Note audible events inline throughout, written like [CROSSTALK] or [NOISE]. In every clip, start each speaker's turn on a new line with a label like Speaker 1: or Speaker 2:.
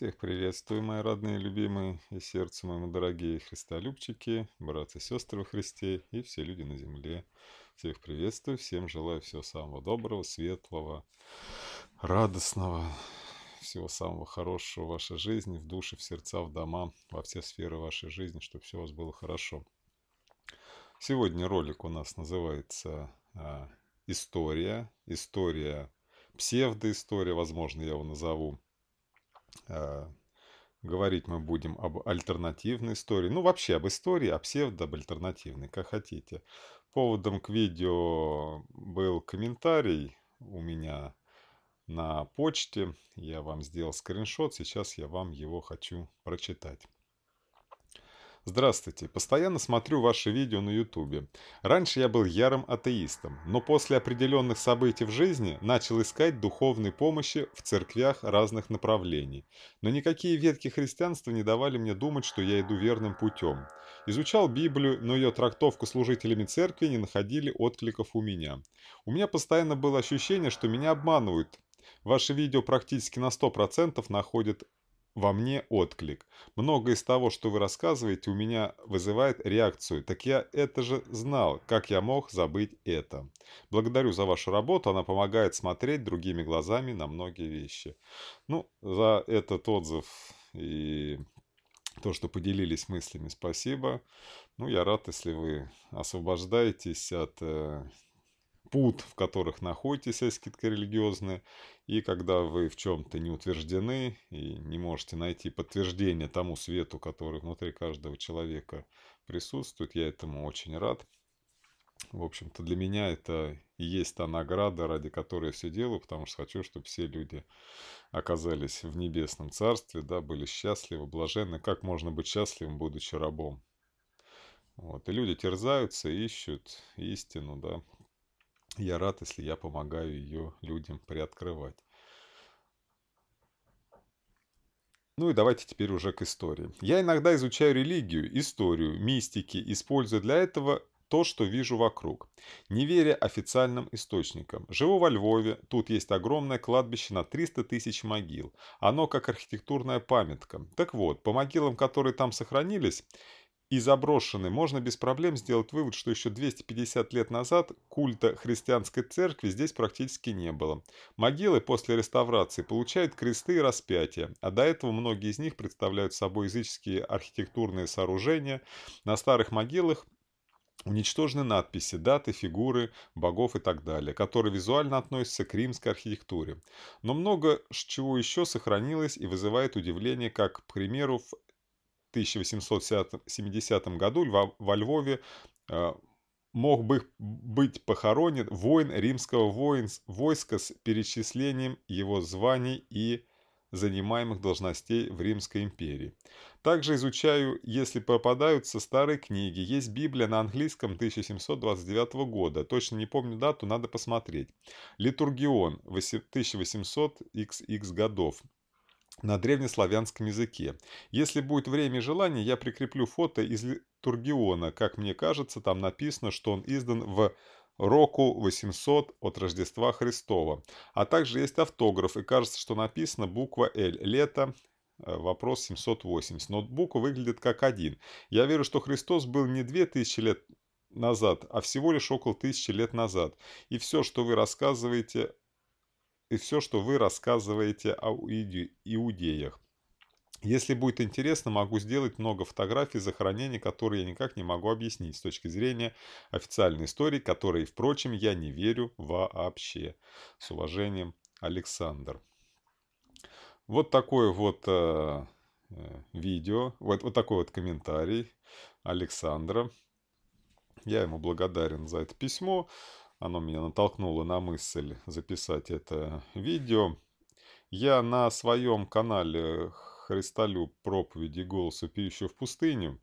Speaker 1: Всех приветствую, мои родные, любимые и сердце моему дорогие христолюбчики, братья и сестры во Христе и все люди на земле. Всех приветствую, всем желаю всего самого доброго, светлого, радостного, всего самого хорошего в вашей жизни, в душе, в сердца, в дома, во все сферы вашей жизни, чтобы все у вас было хорошо. Сегодня ролик у нас называется а, «История». История, псевдоистория, возможно, я его назову Э, говорить мы будем об альтернативной истории. Ну, вообще об истории, о псевдо, об альтернативной, как хотите. Поводом к видео был комментарий у меня на почте. Я вам сделал скриншот, сейчас я вам его хочу прочитать. Здравствуйте, постоянно смотрю ваши видео на ютубе. Раньше я был ярым атеистом, но после определенных событий в жизни начал искать духовной помощи в церквях разных направлений. Но никакие ветки христианства не давали мне думать, что я иду верным путем. Изучал Библию, но ее трактовку служителями церкви не находили откликов у меня. У меня постоянно было ощущение, что меня обманывают, Ваши видео практически на 100% находят во мне отклик. Многое из того, что вы рассказываете, у меня вызывает реакцию. Так я это же знал, как я мог забыть это. Благодарю за вашу работу, она помогает смотреть другими глазами на многие вещи. Ну, за этот отзыв и то, что поделились мыслями, спасибо. Ну, я рад, если вы освобождаетесь от э, пут, в которых находитесь, если скидка религиозная, и когда вы в чем-то не утверждены и не можете найти подтверждение тому свету, который внутри каждого человека присутствует, я этому очень рад. В общем-то, для меня это и есть та награда, ради которой я все делаю, потому что хочу, чтобы все люди оказались в небесном царстве, да, были счастливы, блаженны. Как можно быть счастливым, будучи рабом? Вот. И люди терзаются, ищут истину, да, я рад, если я помогаю ее людям приоткрывать. Ну и давайте теперь уже к истории. Я иногда изучаю религию, историю, мистики, используя для этого то, что вижу вокруг, не веря официальным источникам. Живу во Львове, тут есть огромное кладбище на 300 тысяч могил. Оно как архитектурная памятка. Так вот, по могилам, которые там сохранились, и заброшены, можно без проблем сделать вывод, что еще 250 лет назад культа христианской церкви здесь практически не было. Могилы после реставрации получают кресты и распятия, а до этого многие из них представляют собой языческие архитектурные сооружения. На старых могилах Уничтожены надписи, даты, фигуры, богов и так далее, которые визуально относятся к римской архитектуре. Но много чего еще сохранилось и вызывает удивление, как, к примеру, в 1870 году льва, во Львове э, мог бы быть похоронен воин римского воинс, войска с перечислением его званий и занимаемых должностей в Римской империи. Также изучаю, если попадаются старые книги. Есть Библия на английском 1729 года. Точно не помню дату, надо посмотреть. Литургион 1800 XX годов на древнеславянском языке. Если будет время и желание, я прикреплю фото из Тургиона. Как мне кажется, там написано, что он издан в року 800 от Рождества Христова. А также есть автограф, и кажется, что написано буква «Л» – «Лето», э, вопрос 780. Но буква выглядит как один. Я верю, что Христос был не 2000 лет назад, а всего лишь около тысячи лет назад. И все, что вы рассказываете и все, что вы рассказываете о иудеях. Если будет интересно, могу сделать много фотографий захоронений, которые я никак не могу объяснить с точки зрения официальной истории, которой, впрочем, я не верю вообще. С уважением, Александр. Вот такое вот э, э видео, вот, вот такой вот комментарий Александра. Я ему благодарен за это письмо оно меня натолкнуло на мысль записать это видео. Я на своем канале «Христолюб. Проповеди. Голосу пьющего в пустыню»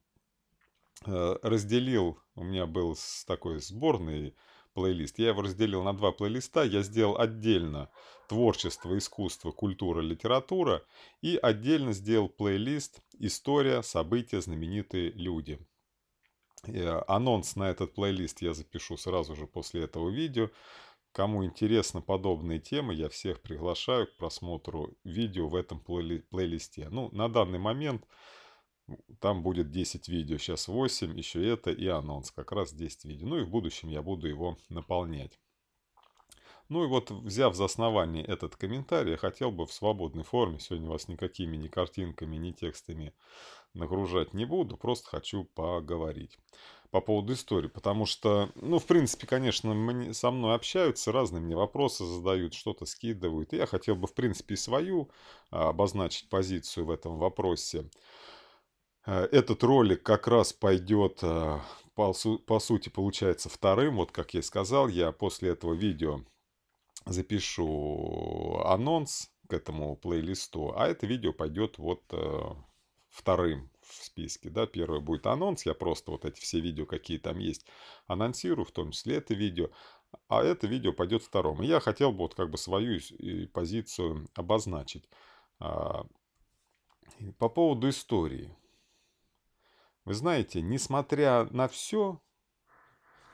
Speaker 1: э, разделил, у меня был такой сборный плейлист. Я его разделил на два плейлиста. Я сделал отдельно творчество, искусство, культура, литература. И отдельно сделал плейлист «История, события, знаменитые люди». Э, анонс на этот плейлист я запишу сразу же после этого видео. Кому интересны подобные темы, я всех приглашаю к просмотру видео в этом плей плейлисте. Ну, на данный момент там будет 10 видео, сейчас 8, еще это и анонс, как раз 10 видео. Ну и в будущем я буду его наполнять. Ну и вот, взяв за основание этот комментарий, я хотел бы в свободной форме, сегодня вас никакими ни картинками, ни текстами нагружать не буду, просто хочу поговорить по поводу истории, потому что, ну, в принципе, конечно, мне, со мной общаются, разные мне вопросы задают, что-то скидывают, и я хотел бы, в принципе, и свою а, обозначить позицию в этом вопросе. Э, этот ролик как раз пойдет, э, по, су по сути, получается вторым. Вот как я и сказал, я после этого видео запишу анонс к этому плейлисту, а это видео пойдет вот э, вторым в списке, да, первое будет анонс, я просто вот эти все видео, какие там есть, анонсирую, в том числе это видео, а это видео пойдет второму. Я хотел бы вот как бы свою позицию обозначить. А, по поводу истории. Вы знаете, несмотря на все,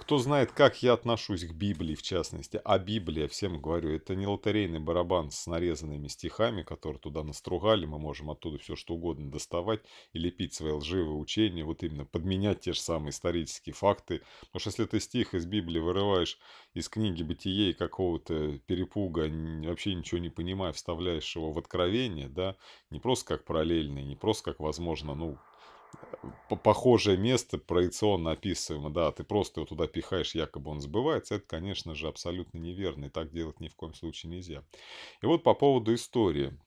Speaker 1: кто знает, как я отношусь к Библии, в частности. А Библия, всем говорю, это не лотерейный барабан с нарезанными стихами, которые туда настругали. Мы можем оттуда все что угодно доставать и лепить свои лживые учения, вот именно подменять те же самые исторические факты. Потому что если ты стих из Библии вырываешь из книги бытие и какого-то перепуга, вообще ничего не понимая, вставляешь его в откровение, да, не просто как параллельный, не просто как, возможно, ну, похожее место проекционно описываемо, да, ты просто его туда пихаешь, якобы он сбывается, это, конечно же, абсолютно неверно, и так делать ни в коем случае нельзя. И вот по поводу истории.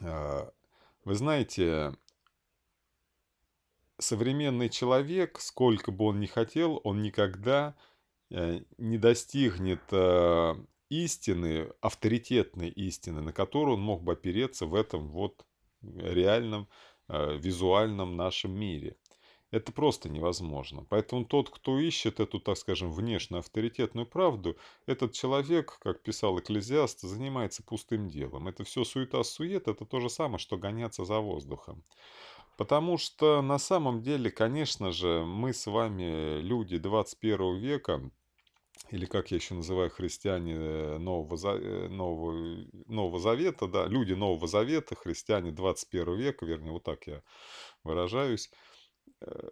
Speaker 1: А, вы знаете, современный человек, сколько бы он ни хотел, он никогда э, не достигнет э, истины, авторитетной истины, на которую он мог бы опереться в этом вот реальном Э, визуальном нашем мире. Это просто невозможно. Поэтому тот, кто ищет эту, так скажем, внешнюю авторитетную правду, этот человек, как писал экклезиаст, занимается пустым делом. Это все суета-сует, это то же самое, что гоняться за воздухом. Потому что на самом деле, конечно же, мы с вами люди 21 века, или как я еще называю христиане Нового, э, Нового, Нового Завета, да, люди Нового Завета, христиане 21 века, вернее, вот так я выражаюсь. Э,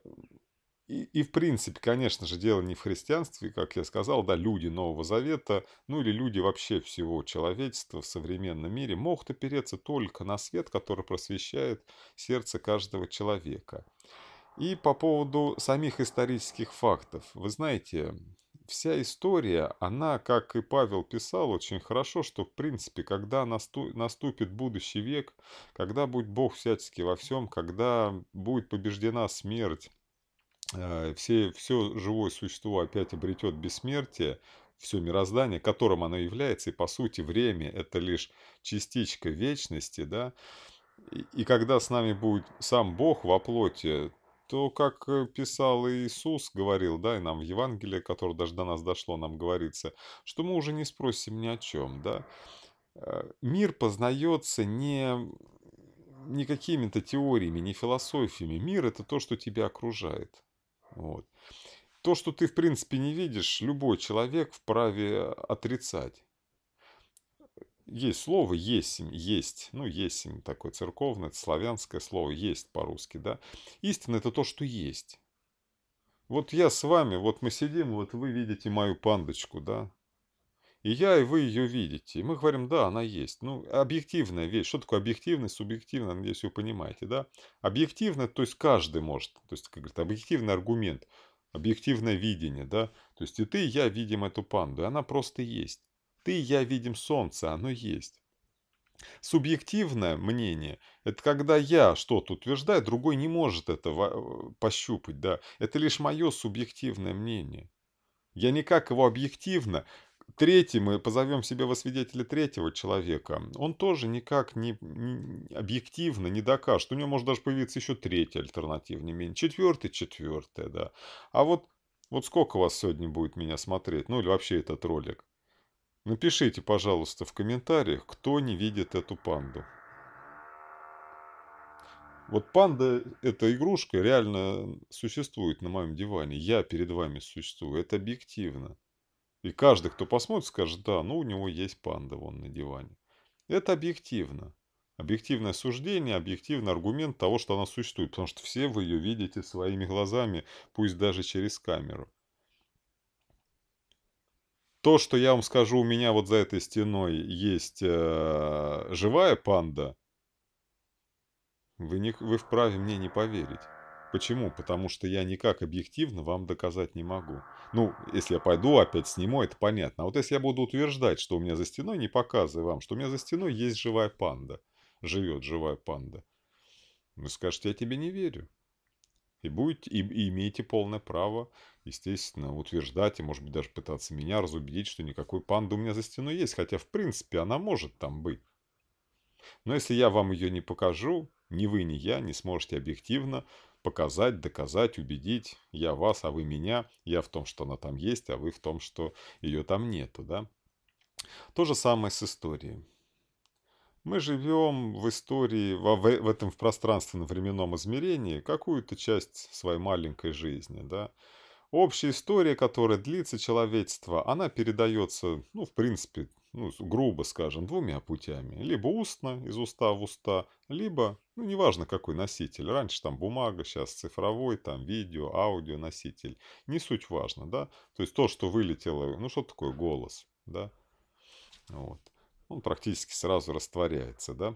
Speaker 1: и, и в принципе, конечно же, дело не в христианстве, как я сказал, да, люди Нового Завета, ну или люди вообще всего человечества в современном мире могут опереться только на свет, который просвещает сердце каждого человека. И по поводу самих исторических фактов. Вы знаете, вся история, она, как и Павел писал, очень хорошо, что в принципе, когда наступит будущий век, когда будет Бог всячески во всем, когда будет побеждена смерть, э, все, все живое существо опять обретет бессмертие, все мироздание, которым оно является, и по сути время это лишь частичка вечности, да, и, и когда с нами будет сам Бог во плоти, то, как э, писал Иисус, говорил, да, и нам в Евангелии, которое даже до нас дошло, нам говорится, что мы уже не спросим ни о чем, да. Э, мир познается не, не какими-то теориями, не философиями. Мир – это то, что тебя окружает. Вот. То, что ты, в принципе, не видишь, любой человек вправе отрицать. Есть слово «есмь», «есть». Ну, «есмь» такое церковное, это славянское слово «есть» по-русски, да. Истина – это то, что есть. Вот я с вами, вот мы сидим, вот вы видите мою пандочку, да. И я, и вы ее видите. И мы говорим, да, она есть. Ну, объективная вещь. Что такое объективность, субъективная, надеюсь, вы понимаете, да? Объективно, то есть каждый может. То есть, как говорят, объективный аргумент, объективное видение, да? То есть и ты, и я видим эту панду, и она просто есть. Ты и я видим солнце, оно есть. Субъективное мнение – это когда я что-то утверждаю, другой не может это э, пощупать, да. Это лишь мое субъективное мнение. Я никак его объективно, третий, мы позовем себе во свидетели третьего человека, он тоже никак не, не объективно не докажет. У него может даже появиться еще третий альтернативный мнение, четвертый, четвертый да. А вот, вот сколько вас сегодня будет меня смотреть, ну или вообще этот ролик? Напишите, пожалуйста, в комментариях, кто не видит эту панду. Вот панда, эта игрушка реально существует на моем диване. Я перед вами существую. Это объективно. И каждый, кто посмотрит, скажет, да, ну у него есть панда вон на диване. Это объективно. Объективное суждение, объективный аргумент того, что она существует, потому что все вы ее видите своими глазами, пусть даже через камеру. То, что я вам скажу, у меня вот за этой стеной есть э, живая панда, вы, не, вы вправе мне не поверить. Почему? Потому что я никак объективно вам доказать не могу. Ну, если я пойду опять сниму, это понятно. А вот если я буду утверждать, что у меня за стеной, не показывая вам, что у меня за стеной есть живая панда, живет живая панда, вы скажете, я тебе не верю. И, будете, и, и имеете полное право естественно, утверждать и, может быть, даже пытаться меня разубедить, что никакой панды у меня за стеной есть, хотя, в принципе, она может там быть. Но если я вам ее не покажу, ни вы, ни я не сможете объективно показать, доказать, убедить. Я вас, а вы меня. Я в том, что она там есть, а вы в том, что ее там нету, да? То же самое с историей. Мы живем в истории, в, в этом в пространственном временном измерении какую-то часть своей маленькой жизни, да? Общая история, которая длится человечество, она передается, ну, в принципе, ну, грубо скажем, двумя путями. Либо устно, из уста в уста, либо, ну, неважно какой носитель. Раньше там бумага, сейчас цифровой, там видео, аудио носитель. Не суть важно, да. То есть то, что вылетело, ну, что такое голос, да. Вот. Он практически сразу растворяется, да.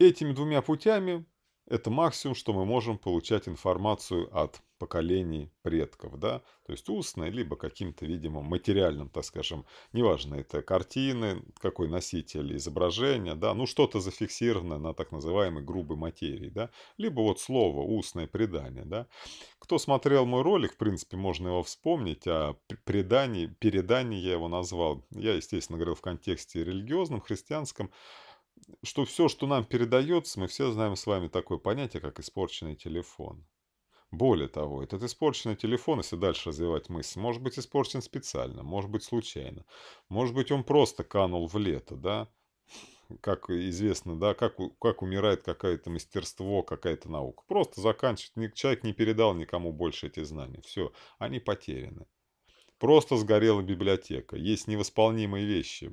Speaker 1: Этими двумя путями это максимум, что мы можем получать информацию от поколений предков, да, то есть устной, либо каким-то, видимо, материальным, так скажем, неважно, это картины, какой носитель изображения, да, ну что-то зафиксированное на так называемой грубой материи, да, либо вот слово устное предание, да. Кто смотрел мой ролик, в принципе, можно его вспомнить, а предание, передание я его назвал, я, естественно, говорил в контексте религиозном, христианском, что все, что нам передается, мы все знаем с вами такое понятие, как испорченный телефон. Более того, этот испорченный телефон, если дальше развивать мысль, может быть испорчен специально, может быть случайно, может быть он просто канул в лето, да, как известно, да, как, как умирает какое-то мастерство, какая-то наука. Просто заканчивает, человек не передал никому больше эти знания, все, они потеряны. Просто сгорела библиотека, есть невосполнимые вещи,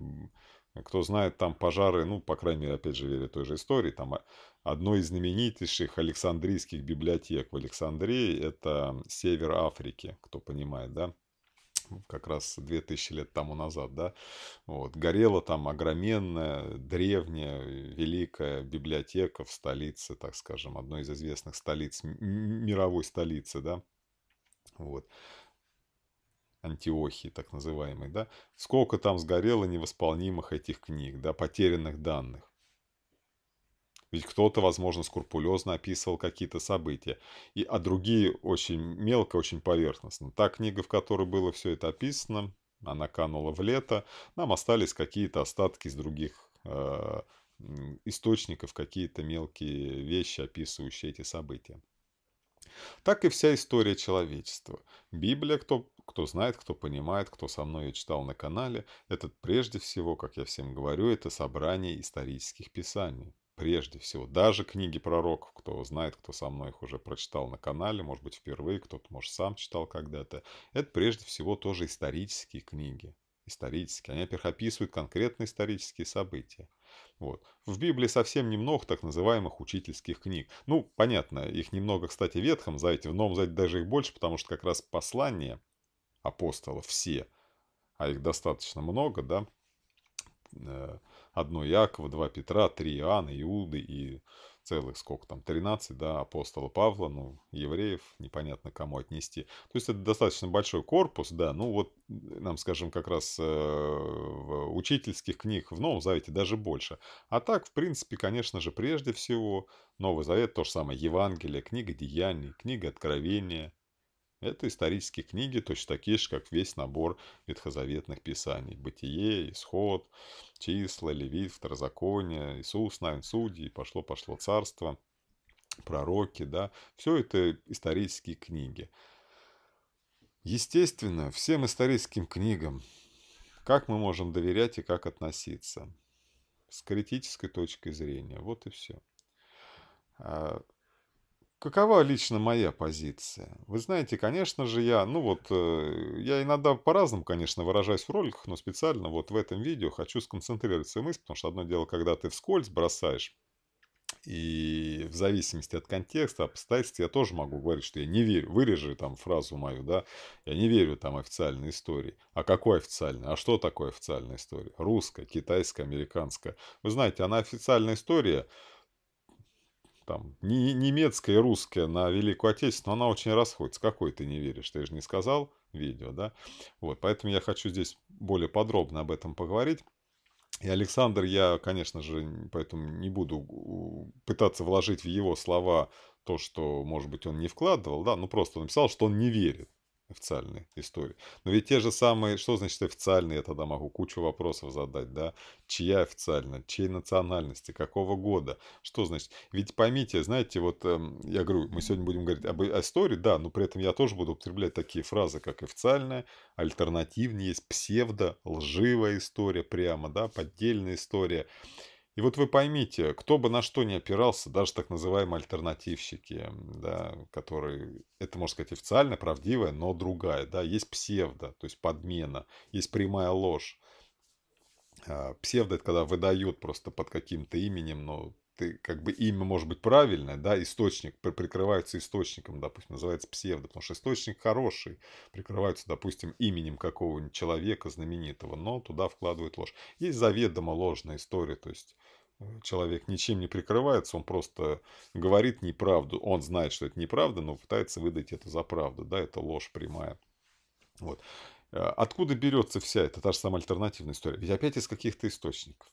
Speaker 1: кто знает, там пожары, ну, по крайней мере, опять же, верю той же истории, там одной из знаменитейших Александрийских библиотек в Александрии, это север Африки, кто понимает, да, как раз 2000 лет тому назад, да, вот, горела там огроменная, древняя, великая библиотека в столице, так скажем, одной из известных столиц, мировой столицы, да, вот. Антиохии, так называемой, да, сколько там сгорело невосполнимых этих книг, да, потерянных данных. Ведь кто-то, возможно, скрупулезно описывал какие-то события, и, а другие очень мелко, очень поверхностно. Та книга, в которой было все это описано, она канула в лето, нам остались какие-то остатки из других э, источников, какие-то мелкие вещи, описывающие эти события. Так и вся история человечества. Библия, кто кто знает, кто понимает, кто со мной я читал на канале, это прежде всего, как я всем говорю, это собрание исторических писаний. Прежде всего, даже книги пророков, кто знает, кто со мной их уже прочитал на канале, может быть впервые, кто-то, может, сам читал когда-то, это прежде всего тоже исторические книги. Исторические. Они, во-первых, описывают конкретные исторические события. Вот. В Библии совсем немного так называемых учительских книг. Ну, понятно, их немного, кстати, Ветхом знаете, в Новом знаете даже их больше, потому что как раз послание апостолов, все, а их достаточно много, да, э, одно Якова, два Петра, три Иоанна, Иуды и целых сколько там, 13, да, апостола Павла, ну, евреев, непонятно кому отнести. То есть это достаточно большой корпус, да, ну вот нам, скажем, как раз э, в учительских книг в Новом Завете даже больше. А так, в принципе, конечно же, прежде всего Новый Завет, то же самое, Евангелие, книга Деяний, книга Откровения, это исторические книги, точно такие же, как весь набор ветхозаветных писаний. Бытие, Исход, Числа, Левит, Второзаконие, Иисус, Навин, Судьи, Пошло-пошло царство, Пророки, да. Все это исторические книги. Естественно, всем историческим книгам, как мы можем доверять и как относиться. С критической точки зрения. Вот и все. А какова лично моя позиция? Вы знаете, конечно же, я, ну вот, э, я иногда по-разному, конечно, выражаюсь в роликах, но специально вот в этом видео хочу сконцентрировать свою мысль, потому что одно дело, когда ты вскользь бросаешь, и в зависимости от контекста, обстоятельств, я тоже могу говорить, что я не верю, вырежи там фразу мою, да, я не верю там официальной истории. А какой официальной? А что такое официальная история? Русская, китайская, американская. Вы знаете, она официальная история – там, не, немецкая и русская на Великую Отечественную, она очень расходится. Какой ты не веришь? Ты же не сказал видео, да? Вот, поэтому я хочу здесь более подробно об этом поговорить. И Александр, я, конечно же, поэтому не буду пытаться вложить в его слова то, что, может быть, он не вкладывал, да, ну просто написал, что он не верит официальные истории. Но ведь те же самые, что значит официальные, я тогда могу кучу вопросов задать, да? Чья официально, чьей национальности, какого года, что значит? Ведь поймите, знаете, вот эм, я говорю, мы сегодня будем говорить об истории, да, но при этом я тоже буду употреблять такие фразы, как официальная, альтернативная, есть псевдо, лживая история прямо, да, поддельная история. И вот вы поймите, кто бы на что не опирался, даже так называемые альтернативщики, да, которые, это, можно сказать, официально правдивая, но другая, да, есть псевдо, то есть подмена, есть прямая ложь. А, псевдо – это когда выдают просто под каким-то именем, но ты как бы имя может быть правильное, да, источник, прикрывается источником, допустим, называется псевдо, потому что источник хороший, прикрывается, допустим, именем какого-нибудь человека знаменитого, но туда вкладывают ложь. Есть заведомо ложная история, то есть э, человек ничем не прикрывается, он просто говорит неправду, он знает, что это неправда, но пытается выдать это за правду, да, это ложь прямая. Вот. Э, откуда берется вся эта та же самая альтернативная история? Ведь опять из каких-то источников.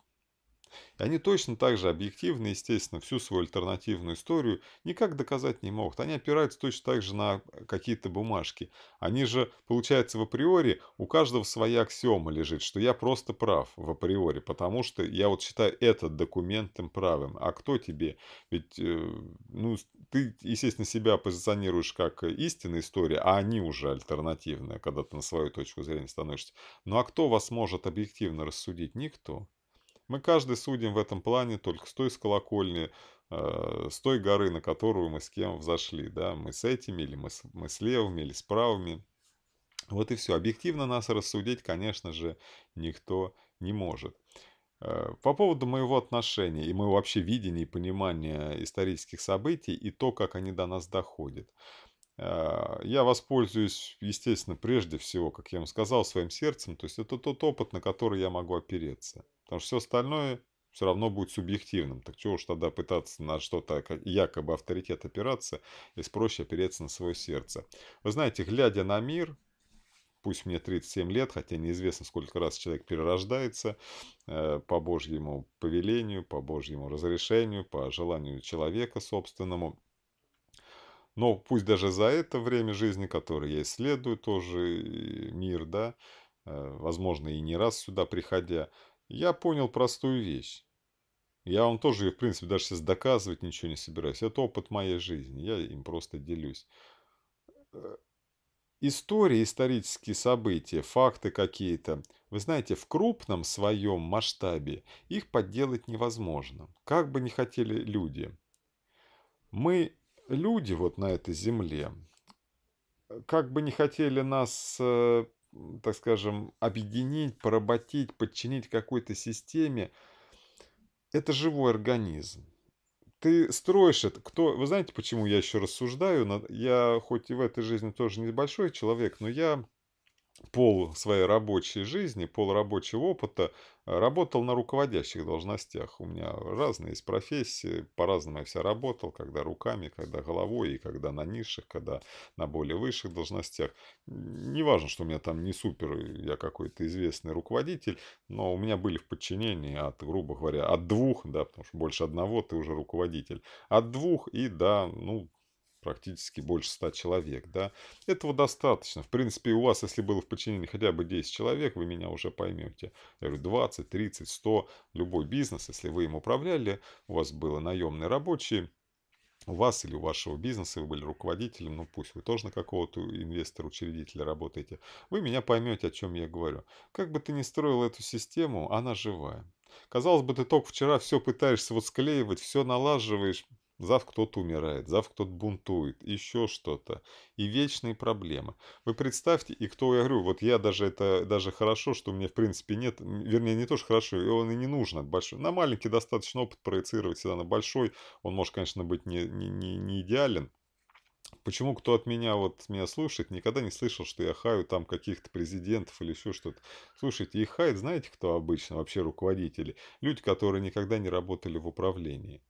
Speaker 1: И они точно так же объективно, естественно, всю свою альтернативную историю никак доказать не могут. Они опираются точно так же на какие-то бумажки. Они же, получается, в априори у каждого своя аксиома лежит, что я просто прав в априори, потому что я вот считаю этот документ правым. А кто тебе? Ведь, э, ну, ты, естественно, себя позиционируешь как истинная история, а они уже альтернативные, когда ты на свою точку зрения становишься. Ну а кто вас может объективно рассудить? Никто. Мы каждый судим в этом плане только с той колокольни, э, с той горы, на которую мы с кем взошли, да, мы с этими, или мы с, мы с левыми, или с правыми. Вот и все. Объективно нас рассудить, конечно же, никто не может. Э, по поводу моего отношения и моего вообще видения и понимания исторических событий и то, как они до нас доходят. Э, я воспользуюсь, естественно, прежде всего, как я вам сказал, своим сердцем. То есть это тот опыт, на который я могу опереться. Потому что все остальное все равно будет субъективным. Так чего уж тогда пытаться на что-то, якобы авторитет опираться, если проще опереться на свое сердце. Вы знаете, глядя на мир, пусть мне 37 лет, хотя неизвестно, сколько раз человек перерождается, э, по Божьему повелению, по Божьему разрешению, по желанию человека собственному. Но пусть даже за это время жизни, которое я исследую, тоже мир, да, э, возможно, и не раз сюда приходя, я понял простую вещь. Я вам тоже в принципе, даже сейчас доказывать ничего не собираюсь. Это опыт моей жизни, я им просто делюсь. Э, истории, исторические события, факты какие-то, вы знаете, в крупном своем масштабе их подделать невозможно, как бы ни хотели люди. Мы, люди вот на этой земле, э, как бы не хотели нас э, так скажем, объединить, поработить, подчинить какой-то системе, это живой организм. Ты строишь это. Кто, вы знаете, почему я еще рассуждаю? Я хоть и в этой жизни тоже небольшой человек, но я пол своей рабочей жизни, пол рабочего опыта э, работал на руководящих должностях. У меня разные есть профессии, по-разному я вся работал, когда руками, когда головой, и когда на низших, когда на более высших должностях. Не важно, что у меня там не супер, э, я какой-то известный руководитель, но у меня были в подчинении от, грубо говоря, от двух, да, потому что больше одного ты уже руководитель, от двух и до, ну, практически больше 100 человек, да, этого достаточно. В принципе, у вас, если было в подчинении хотя бы 10 человек, вы меня уже поймете. Я говорю, 20, 30, 100, любой бизнес, если вы им управляли, у вас было наемные рабочие, у вас или у вашего бизнеса, вы были руководителем, ну пусть вы тоже на какого-то инвестора, учредителя работаете, вы меня поймете, о чем я говорю. Как бы ты ни строил эту систему, она живая. Казалось бы, ты только вчера все пытаешься вот склеивать, все налаживаешь, Зав кто-то умирает, зав кто-то бунтует, еще что-то. И вечные проблемы. Вы представьте, и кто, я говорю, вот я даже это, даже хорошо, что мне в принципе нет, вернее не то, что хорошо, и он и не нужен большой. На маленький достаточно опыт проецировать всегда на большой. Он может, конечно, быть не, не, не, не идеален, Почему кто от меня вот меня слушает, никогда не слышал, что я хаю там каких-то президентов или еще что-то. Слушайте, и хает, знаете, кто обычно вообще руководители? Люди, которые никогда не работали в управлении.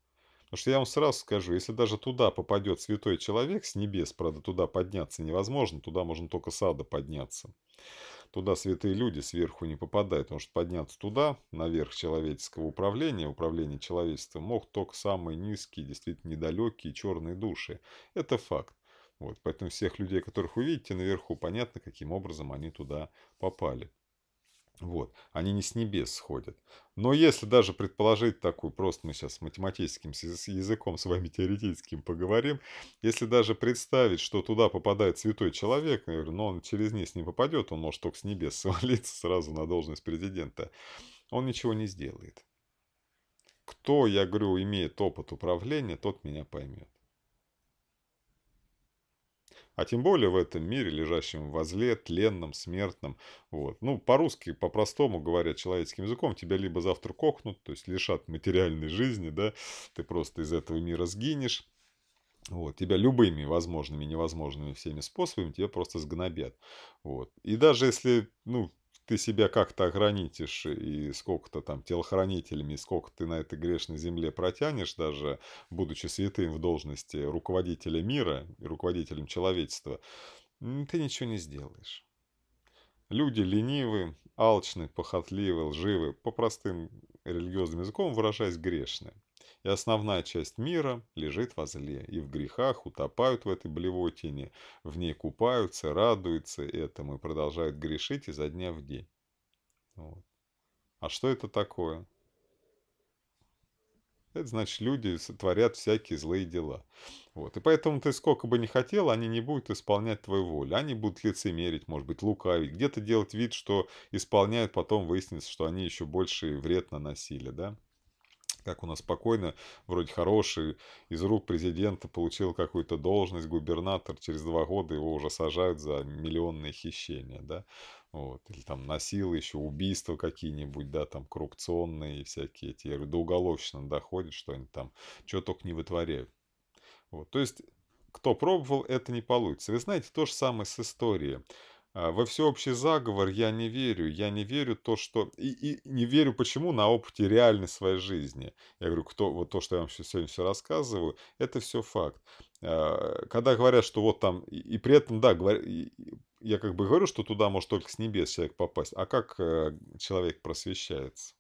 Speaker 1: Потому что я вам сразу скажу, если даже туда попадет святой человек с небес, правда, туда подняться невозможно, туда можно только с ада подняться. Туда святые люди сверху не попадают, потому что подняться туда, наверх человеческого управления, управления человечеством, мог только самые низкие, действительно недалекие черные души. Это факт. Вот, поэтому всех людей, которых вы видите наверху, понятно, каким образом они туда попали. Вот, они не с небес сходят. Но если даже предположить такую, просто мы сейчас с математическим языком с вами теоретическим поговорим, если даже представить, что туда попадает святой человек, но ну, он через низ не попадет, он может только с небес [LAUGHS] свалиться сразу на должность президента, он ничего не сделает. Кто, я говорю, имеет опыт управления, тот меня поймет а тем более в этом мире, лежащем во зле, тленном, смертном. Вот. Ну, по-русски, по-простому говоря, человеческим языком, тебя либо завтра кокнут, то есть лишат материальной жизни, да, ты просто из этого мира сгинешь, вот, тебя любыми возможными невозможными всеми способами тебя просто сгнобят. Вот. И даже если, ну, ты себя как-то ограничишь и сколько-то там телохранителями, сколько ты на этой грешной земле протянешь, даже будучи святым в должности руководителя мира и руководителем человечества, ты ничего не сделаешь. Люди ленивы, алчны, похотливы, лживы, по простым религиозным языком выражаясь грешны и основная часть мира лежит во зле, и в грехах утопают в этой блевотине, в ней купаются, радуются этому и продолжают грешить изо дня в день. Вот. А что это такое? Это значит, люди творят всякие злые дела. Вот. И поэтому ты сколько бы ни хотел, они не будут исполнять твою волю. Они будут лицемерить, может быть, лукавить, где-то делать вид, что исполняют, потом выяснится, что они еще больше вред наносили, да? как у нас спокойно, вроде хороший, из рук президента получил какую-то должность, губернатор, через два года его уже сажают за миллионные хищения, да, вот, или там насилы, еще убийства какие-нибудь, да, там коррупционные всякие, эти, до уголовщины доходит, что они там, что только не вытворяют. Вот, то есть, кто пробовал, это не получится. Вы знаете, то же самое с историей. А, во всеобщий заговор я не верю. Я не верю то, что... И, и не верю почему на опыте реальной своей жизни. Я говорю, кто, вот то, что я вам сегодня все рассказываю, это все факт. А, когда говорят, что вот там... И, при этом, да, говор... я как бы говорю, что туда может только с небес человек попасть. А как э, человек просвещается?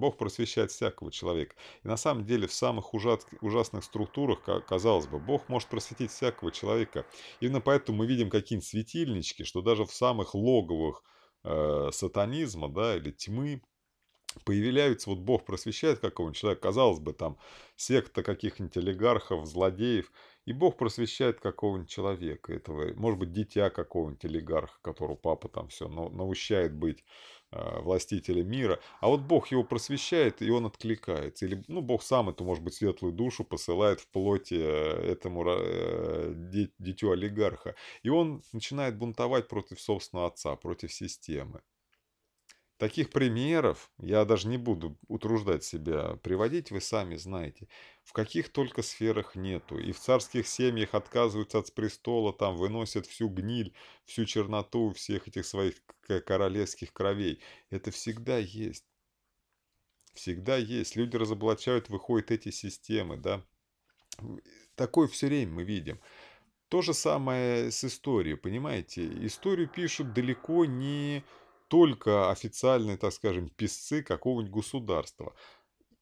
Speaker 1: Бог просвещает всякого человека. И на самом деле в самых ужасных структурах, казалось бы, Бог может просветить всякого человека. Именно поэтому мы видим какие-нибудь светильнички, что даже в самых логовых э, сатанизма да, или тьмы появляются, вот Бог просвещает какого-нибудь человека, казалось бы, там секта каких-нибудь олигархов, злодеев, и Бог просвещает какого-нибудь человека, этого, может быть, дитя какого-нибудь олигарха, которого папа там все наущает быть Э, властителя мира, а вот Бог его просвещает, и он откликается. Или, ну, Бог сам эту, может быть, светлую душу посылает в плоти э, этому э, дитю олигарха. И он начинает бунтовать против собственного отца, против системы. Таких примеров я даже не буду утруждать себя приводить, вы сами знаете. В каких только сферах нету. И в царских семьях отказываются от престола, там выносят всю гниль, всю черноту всех этих своих королевских кровей. Это всегда есть. Всегда есть. Люди разоблачают, выходят эти системы, да. Такое все время мы видим. То же самое с историей, понимаете? Историю пишут далеко не только официальные, так скажем, писцы какого-нибудь государства.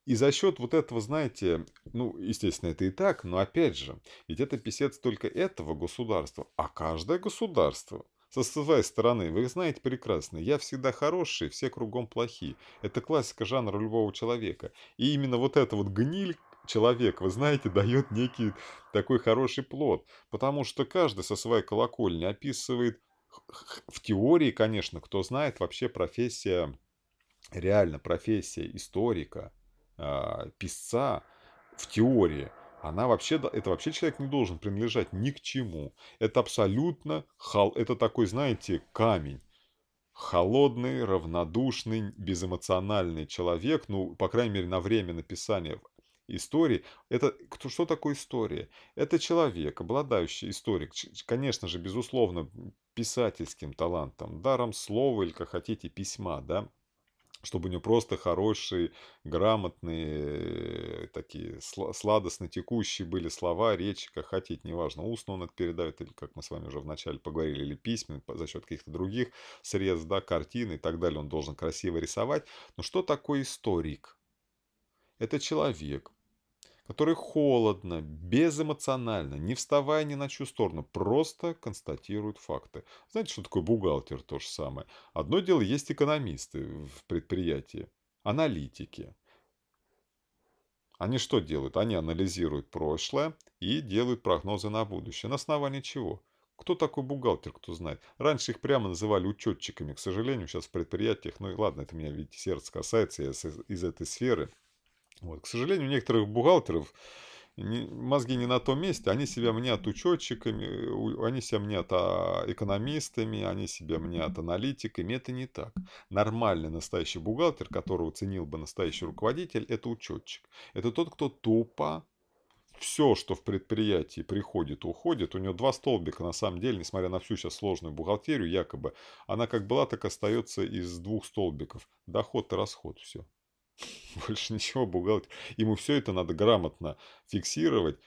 Speaker 1: И за счет вот этого, знаете, ну, естественно, это и так, но опять же, ведь это писец только этого государства, а каждое государство со своей стороны, вы знаете прекрасно, я всегда хороший, все кругом плохие. Это классика жанра любого человека. И именно вот эта вот гниль человек, вы знаете, [LAUGHS] дает некий такой хороший плод. Потому что каждый со своей колокольни описывает в теории, конечно, кто знает, вообще профессия, реально профессия историка, а, писца в теории, она вообще, это вообще человек не должен принадлежать ни к чему. Это абсолютно, хол это такой, знаете, камень. Холодный, равнодушный, безэмоциональный человек, ну, по крайней мере, на время написания истории. Это кто, что такое история? Это человек, обладающий историк, конечно же, безусловно, писательским талантом, даром слова или, как хотите, письма, да, чтобы у него просто хорошие, грамотные, э, такие сладостно текущие были слова, речи, как хотите, неважно, устно он это передает, или, как мы с вами уже вначале поговорили, или письменно, за счет каких-то других средств, да, картины и так далее, он должен красиво рисовать. Но что такое историк? Это человек, который холодно, безэмоционально, не вставая ни на чью сторону, просто констатирует факты. Знаете, что такое бухгалтер то же самое? Одно дело, есть экономисты в предприятии, аналитики. Они что делают? Они анализируют прошлое и делают прогнозы на будущее. На основании чего? Кто такой бухгалтер, кто знает? Раньше их прямо называли учетчиками. К сожалению, сейчас в предприятиях, ну и ладно, это меня, видите, сердце касается, я из этой сферы – вот. К сожалению, у некоторых бухгалтеров мозги не на том месте, они себя мнят учетчиками, э, они себя мнят а, экономистами, они себя мнят аналитиками, это не так. Нормальный настоящий бухгалтер, которого ценил бы настоящий руководитель, это учетчик. Это тот, кто тупо все, что в предприятии приходит, уходит. У него два столбика, на самом деле, несмотря на всю сейчас сложную бухгалтерию, якобы, она как была, так остается из двух столбиков. Доход и расход, все. [LAUGHS] Больше ничего, бухгалтер. Ему все это надо грамотно фиксировать,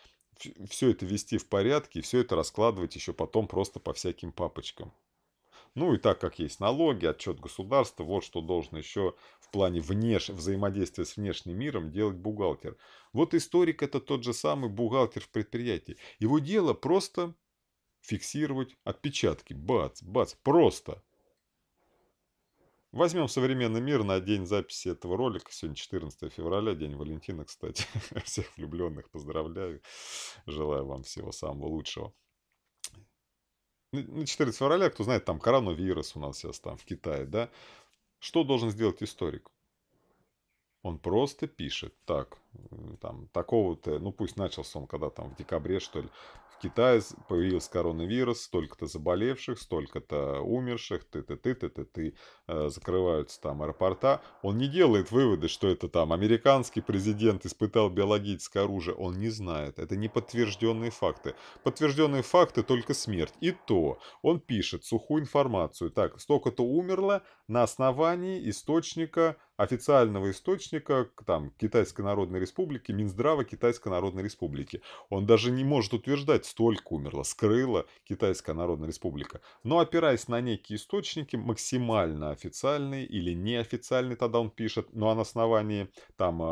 Speaker 1: все это вести в порядке, все это раскладывать еще потом просто по всяким папочкам. Ну и так как есть налоги, отчет государства, вот что должен еще в плане внеш... взаимодействия с внешним миром делать бухгалтер. Вот историк это тот же самый бухгалтер в предприятии. Его дело просто фиксировать отпечатки. Бац, бац, просто. Возьмем современный мир на день записи этого ролика. Сегодня 14 февраля, день Валентина, кстати. [LAUGHS] Всех влюбленных поздравляю. Желаю вам всего самого лучшего. На 14 февраля, кто знает, там коронавирус у нас сейчас там в Китае, да? Что должен сделать историк? Он просто пишет. Так, там такого-то, э, ну пусть начался он когда там в декабре, что ли, в Китае появился коронавирус, столько-то заболевших, столько-то умерших, ты-ты-ты-ты-ты, э, закрываются там аэропорта. Он не делает выводы, что это там американский президент испытал биологическое оружие, он не знает. Это не подтвержденные факты. Подтвержденные факты только смерть. И то он пишет сухую информацию. Так, столько-то умерло на основании источника, официального источника, там, Китайской Народной Народной Республики, Минздрава Китайской Народной Республики. Он даже не может утверждать, столько умерло, скрыла Китайская Народная Республика. Но опираясь на некие источники, максимально официальные или неофициальные, тогда он пишет, но на основании там... Э,